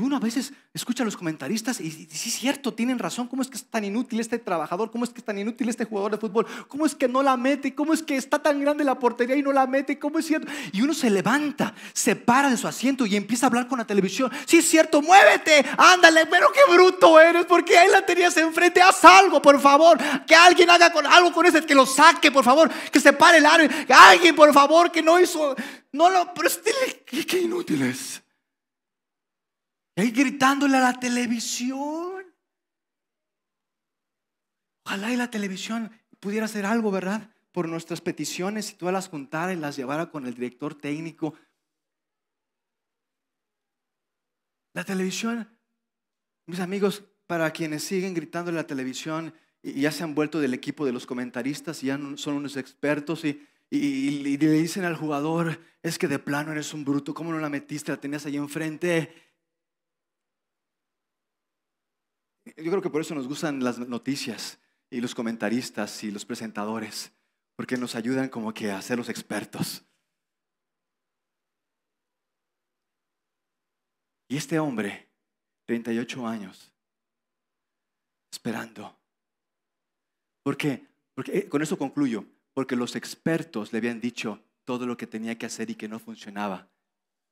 uno a veces escucha a los comentaristas y, sí es cierto, tienen razón, cómo es que es tan inútil este trabajador, cómo es que es tan inútil este jugador de fútbol, cómo es que no la mete, cómo es que está tan grande la portería y no la mete, cómo es cierto. Y uno se levanta, se para de su asiento y empieza a hablar con la televisión. Sí es cierto, muévete, ándale, pero qué bruto eres, porque ahí la tenías enfrente, haz algo, por favor, que alguien haga algo con ese, que lo saque, por favor, que se pare el árbitro, que alguien, por por favor, que no hizo, no lo, pero qué, inútiles. Y ahí gritándole a la televisión. Ojalá y la televisión pudiera hacer algo, ¿verdad? Por nuestras peticiones, y todas las juntara y las llevara con el director técnico. La televisión, mis amigos, para quienes siguen gritando en la televisión y ya se han vuelto del equipo de los comentaristas y ya son unos expertos y y, le dicen al jugador, es que de plano eres un bruto, ¿cómo no la metiste? La tenías ahí enfrente. Yo creo que por eso nos gustan las noticias y los comentaristas y los presentadores, porque nos ayudan como que a ser los expertos. Y este hombre, 38 años, esperando. ¿Por qué? Porque eh, con eso concluyo porque los expertos le habían dicho todo lo que tenía que hacer y que no funcionaba.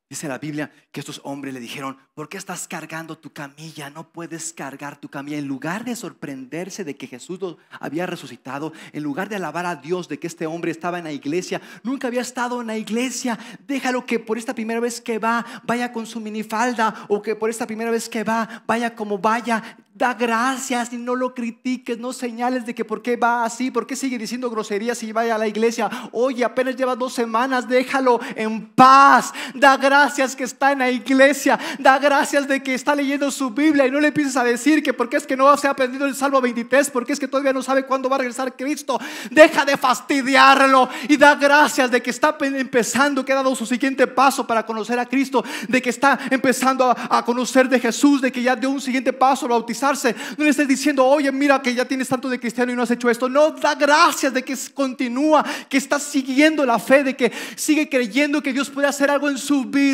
Dice la Biblia que estos hombres le dijeron, ¿por qué estás cargando tu camilla? No puedes cargar tu camilla. En lugar de sorprenderse de que Jesús había resucitado, en lugar de alabar a Dios de que este hombre estaba en la iglesia, nunca había estado en la iglesia, déjalo que por esta primera vez que va, vaya con su minifalda o que por esta primera vez que va, vaya como vaya. Da gracias y no lo critiques, no señales de que por qué va así, por qué sigue diciendo groserías Y vaya a la iglesia. Oye, apenas lleva dos semanas, déjalo en paz. Da gracias gracias que está en la iglesia, da gracias de que está leyendo su Biblia y no le empieces a decir que porque es que no se ha aprendido el Salmo 23, porque es que todavía no sabe cuándo va a regresar Cristo. Deja de fastidiarlo y da gracias de que está empezando, que ha dado su siguiente paso para conocer a Cristo, de que está empezando a, conocer de Jesús, de que ya dio un siguiente paso a bautizarse. No le estés diciendo, oye, mira que ya tienes tanto de cristiano y no has hecho esto. No, da gracias de que continúa, que está siguiendo la fe, de que sigue creyendo que Dios puede hacer algo en su vida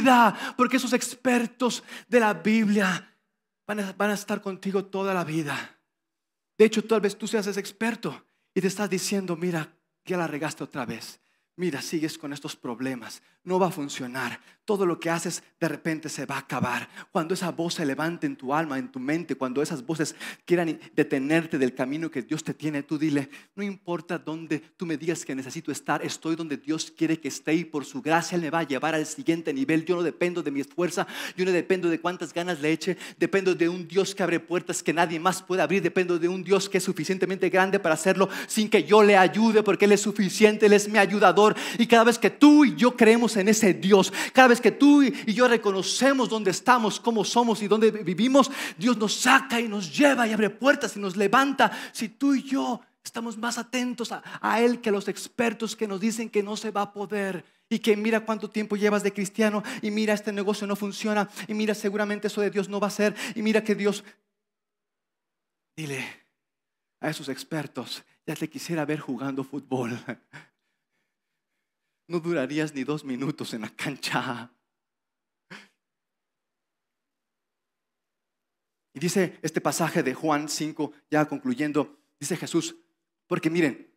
porque esos expertos de la Biblia van a, van a estar contigo toda la vida. De hecho, tal vez tú seas ese experto y te estás diciendo, mira, ya la regaste otra vez. Mira, sigues con estos problemas no va a funcionar. Todo lo que haces de repente se va a acabar. Cuando esa voz se levante en tu alma, en tu mente, cuando esas voces quieran detenerte del camino que Dios te tiene, tú dile, no importa dónde tú me digas que necesito estar, estoy donde Dios quiere que esté y por su gracia Él me va a llevar al siguiente nivel. Yo no dependo de mi esfuerzo yo no dependo de cuántas ganas le eche, dependo de un Dios que abre puertas que nadie más puede abrir, dependo de un Dios que es suficientemente grande para hacerlo sin que yo le ayude, porque Él es suficiente, Él es mi ayudador. Y cada vez que tú y yo creemos en ese Dios, cada vez que tú y yo reconocemos dónde estamos, cómo somos y dónde vivimos, Dios nos saca y nos lleva y abre puertas y nos levanta. Si tú y yo estamos más atentos a, a Él que a los expertos que nos dicen que no se va a poder y que mira cuánto tiempo llevas de cristiano y mira este negocio no funciona y mira seguramente eso de Dios no va a ser y mira que Dios... Dile a esos expertos, ya te quisiera ver jugando fútbol. no durarías ni dos minutos en la cancha. Y dice este pasaje de Juan 5, ya concluyendo, dice Jesús, porque miren,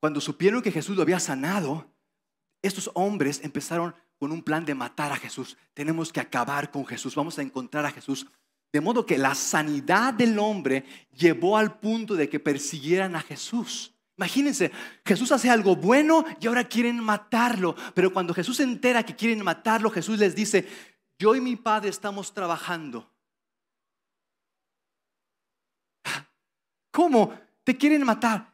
cuando supieron que Jesús lo había sanado, estos hombres empezaron con un plan de matar a Jesús. Tenemos que acabar con Jesús, vamos a encontrar a Jesús. De modo que la sanidad del hombre llevó al punto de que persiguieran a Jesús. Imagínense, Jesús hace algo bueno y ahora quieren matarlo. Pero cuando Jesús se entera que quieren matarlo, Jesús les dice, yo y mi Padre estamos trabajando. ¿Cómo? Te quieren matar.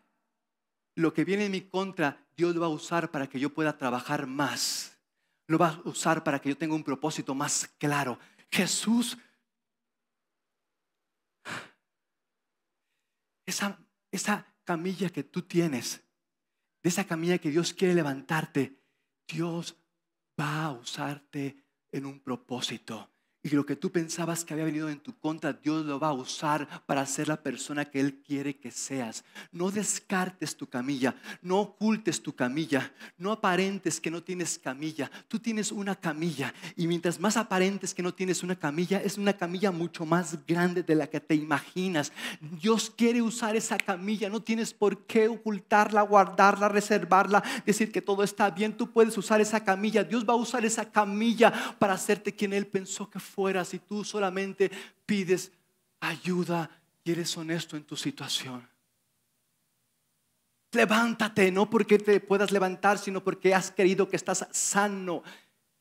Lo que viene en mi contra, Dios lo va a usar para que yo pueda trabajar más. Lo va a usar para que yo tenga un propósito más claro. Jesús, esa, esa camilla que tú tienes, de esa camilla que Dios quiere levantarte, Dios va a usarte en un propósito. Y lo que tú pensabas que había venido en tu contra, Dios lo va a usar para ser la persona que Él quiere que seas. No descartes tu camilla, no ocultes tu camilla, no aparentes que no tienes camilla. Tú tienes una camilla y mientras más aparentes que no tienes una camilla, es una camilla mucho más grande de la que te imaginas. Dios quiere usar esa camilla, no tienes por qué ocultarla, guardarla, reservarla, decir que todo está bien. Tú puedes usar esa camilla, Dios va a usar esa camilla para hacerte quien Él pensó que fue si tú solamente pides ayuda y eres honesto en tu situación. Levántate, no porque te puedas levantar, sino porque has querido que estás sano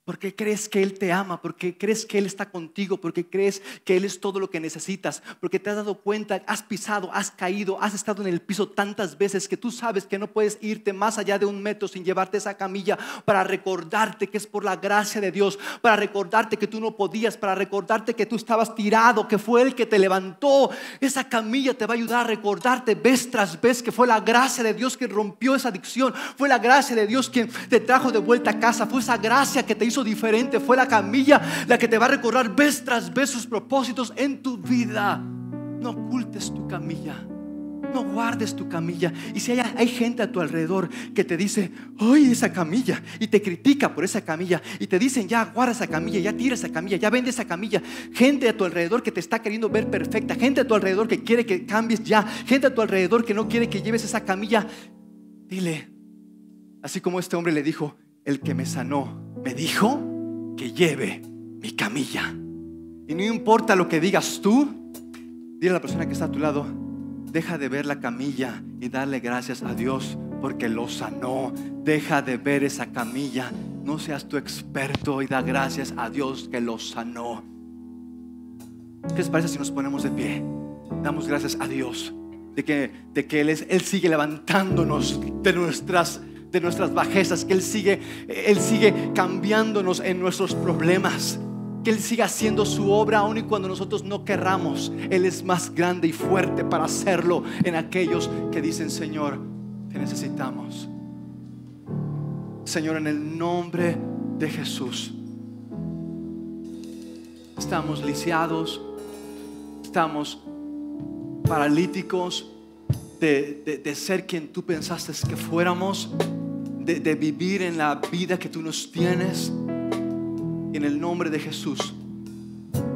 ¿Por qué crees que Él te ama? ¿Por qué crees que Él está contigo? ¿Por qué crees que Él es todo lo que necesitas? Porque te has dado cuenta, has pisado, has caído, has estado en el piso tantas veces que tú sabes que no puedes irte más allá de un metro sin llevarte esa camilla para recordarte que es por la gracia de Dios, para recordarte que tú no podías, para recordarte que tú estabas tirado, que fue Él que te levantó. Esa camilla te va a ayudar a recordarte vez tras vez que fue la gracia de Dios que rompió esa adicción, fue la gracia de Dios quien te trajo de vuelta a casa, fue esa gracia que te hizo diferente fue la camilla la que te va a recordar vez tras vez sus propósitos en tu vida. No ocultes tu camilla. No guardes tu camilla. Y si hay, hay, gente a tu alrededor que te dice, ¡ay, esa camilla! Y te critica por esa camilla. Y te dicen, ya guarda esa camilla, ya tira esa camilla, ya vende esa camilla. Gente a tu alrededor que te está queriendo ver perfecta. Gente a tu alrededor que quiere que cambies ya. Gente a tu alrededor que no quiere que lleves esa camilla. Dile, así como este hombre le dijo, el que me sanó me dijo que lleve mi camilla. Y no importa lo que digas tú, dile a la persona que está a tu lado, deja de ver la camilla y darle gracias a Dios porque lo sanó. Deja de ver esa camilla. No seas tu experto y da gracias a Dios que lo sanó. ¿Qué les parece si nos ponemos de pie? Damos gracias a Dios de que, de que Él, es, Él sigue levantándonos de nuestras nuestras bajezas, que Él sigue, Él sigue cambiándonos en nuestros problemas. Que Él siga haciendo su obra aun y cuando nosotros no querramos. Él es más grande y fuerte para hacerlo en aquellos que dicen, Señor, te necesitamos. Señor, en el nombre de Jesús, estamos lisiados, estamos paralíticos de ser quien tú pensaste que fuéramos de, vivir en la vida que tú nos tienes. En el nombre de Jesús,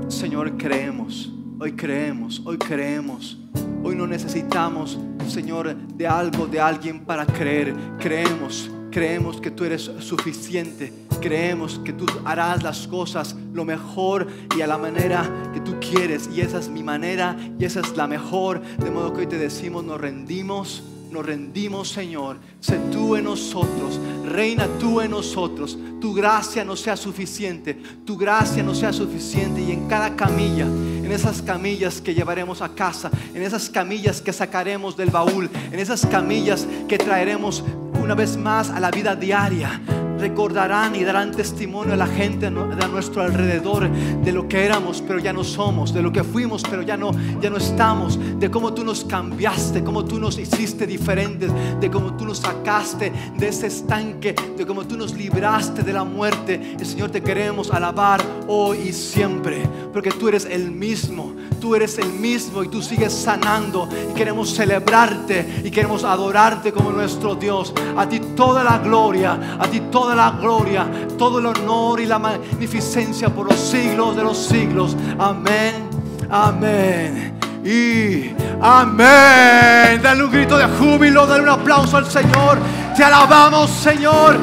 Señor, creemos. Hoy creemos, hoy creemos. Hoy no necesitamos, Señor, de algo, de alguien para creer. Creemos, creemos que tú eres suficiente. Creemos que tú harás las cosas lo mejor y a la manera que tú quieres. Y esa es mi manera y esa es la mejor. De modo que hoy te decimos, nos rendimos nos rendimos, Señor. Sé tú en nosotros, reina tú en nosotros. Tu gracia no sea suficiente, tu gracia no sea suficiente. Y en cada camilla, en esas camillas que llevaremos a casa, en esas camillas que sacaremos del baúl, en esas camillas que traeremos una vez más a la vida diaria recordarán y darán testimonio a la gente de nuestro alrededor de lo que éramos, pero ya no somos, de lo que fuimos, pero ya no, ya no estamos, de cómo tú nos cambiaste, cómo tú nos hiciste diferentes, de cómo tú nos sacaste de ese estanque, de cómo tú nos libraste de la muerte. El Señor te queremos alabar hoy y siempre, porque tú eres el mismo tú eres el mismo y tú sigues sanando. Y queremos celebrarte y queremos adorarte como nuestro Dios. A ti toda la gloria, a ti toda la gloria, todo el honor y la magnificencia por los siglos de los siglos. Amén, amén. Y amén. Dale un grito de júbilo, dale un aplauso al Señor. Te alabamos, Señor.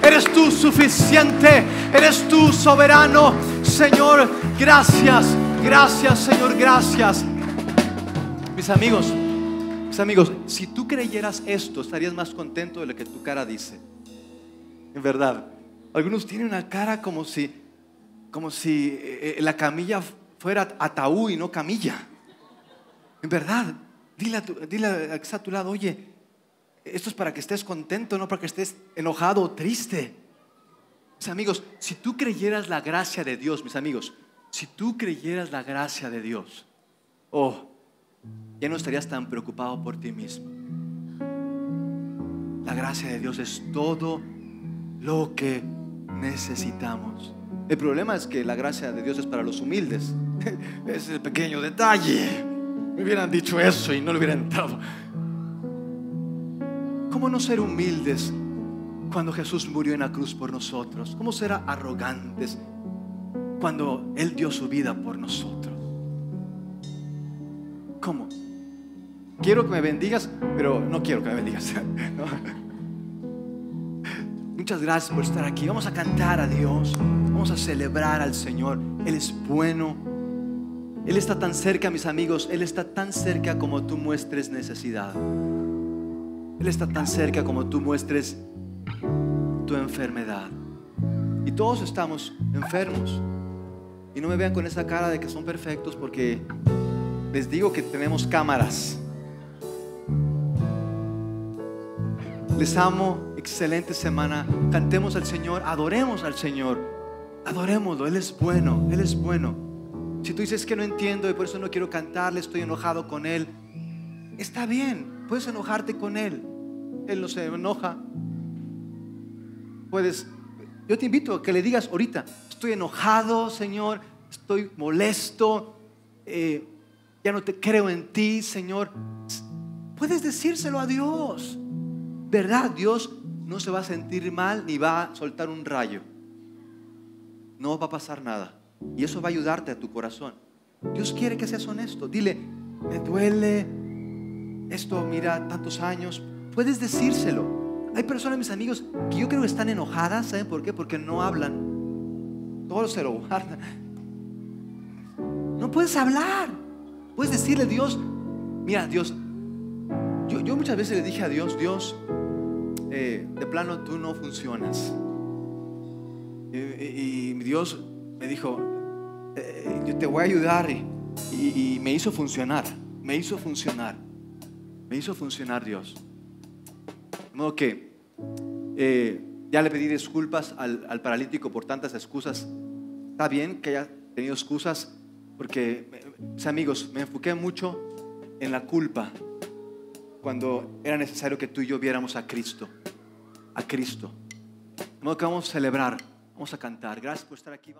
Eres tú suficiente, eres tú soberano. Señor, gracias Gracias, Señor, gracias. Mis amigos, mis amigos, si tú creyeras esto, estarías más contento de lo que tu cara dice. En verdad, algunos tienen una cara como si, como si eh, eh, la camilla fuera ataúd y no camilla. En verdad, dile a, tu, a tu lado, oye, esto es para que estés contento, no para que estés enojado o triste. Mis amigos, si tú creyeras la gracia de Dios, mis amigos, si tú creyeras la gracia de Dios, oh, ya no estarías tan preocupado por ti mismo. La gracia de Dios es todo lo que necesitamos. El problema es que la gracia de Dios es para los humildes. Es el pequeño detalle. Me hubieran dicho eso y no lo hubieran entrado. ¿Cómo no ser humildes cuando Jesús murió en la cruz por nosotros? ¿Cómo ser arrogantes? cuando Él dio su vida por nosotros. ¿Cómo? Quiero que me bendigas, pero no quiero que me bendigas. Muchas gracias por estar aquí. Vamos a cantar a Dios. Vamos a celebrar al Señor. Él es bueno. Él está tan cerca, mis amigos. Él está tan cerca como tú muestres necesidad. Él está tan cerca como tú muestres tu enfermedad. Y todos estamos enfermos. Y no me vean con esa cara de que son perfectos porque les digo que tenemos cámaras. Les amo, excelente semana. Cantemos al Señor, adoremos al Señor. Adorémoslo, Él es bueno, Él es bueno. Si tú dices que no entiendo y por eso no quiero cantarle, estoy enojado con Él, está bien, puedes enojarte con Él. Él no se enoja. Puedes, yo te invito a que le digas ahorita, estoy enojado, Señor, estoy molesto, eh, ya no te creo en ti, Señor. Puedes decírselo a Dios. ¿Verdad? Dios no se va a sentir mal ni va a soltar un rayo. No va a pasar nada. Y eso va a ayudarte a tu corazón. Dios quiere que seas honesto. Dile, me duele esto, mira, tantos años. Puedes decírselo. Hay personas, mis amigos, que yo creo que están enojadas. ¿Saben por qué? Porque no hablan todo se lo guarda. No puedes hablar. Puedes decirle a Dios, mira Dios, yo, muchas veces le dije a Dios, Dios, eh, de plano tú no funcionas. Y, Dios me dijo, eh, yo te voy a ayudar. Y, me hizo funcionar, me hizo funcionar, me hizo funcionar Dios. De modo que... Eh, ya le pedí disculpas al, paralítico por tantas excusas. Está bien que haya tenido excusas, porque, eh, amigos, me enfoqué mucho en la culpa cuando era necesario que tú y yo viéramos a Cristo, a Cristo. De modo que vamos a celebrar, vamos a cantar. Gracias por estar aquí.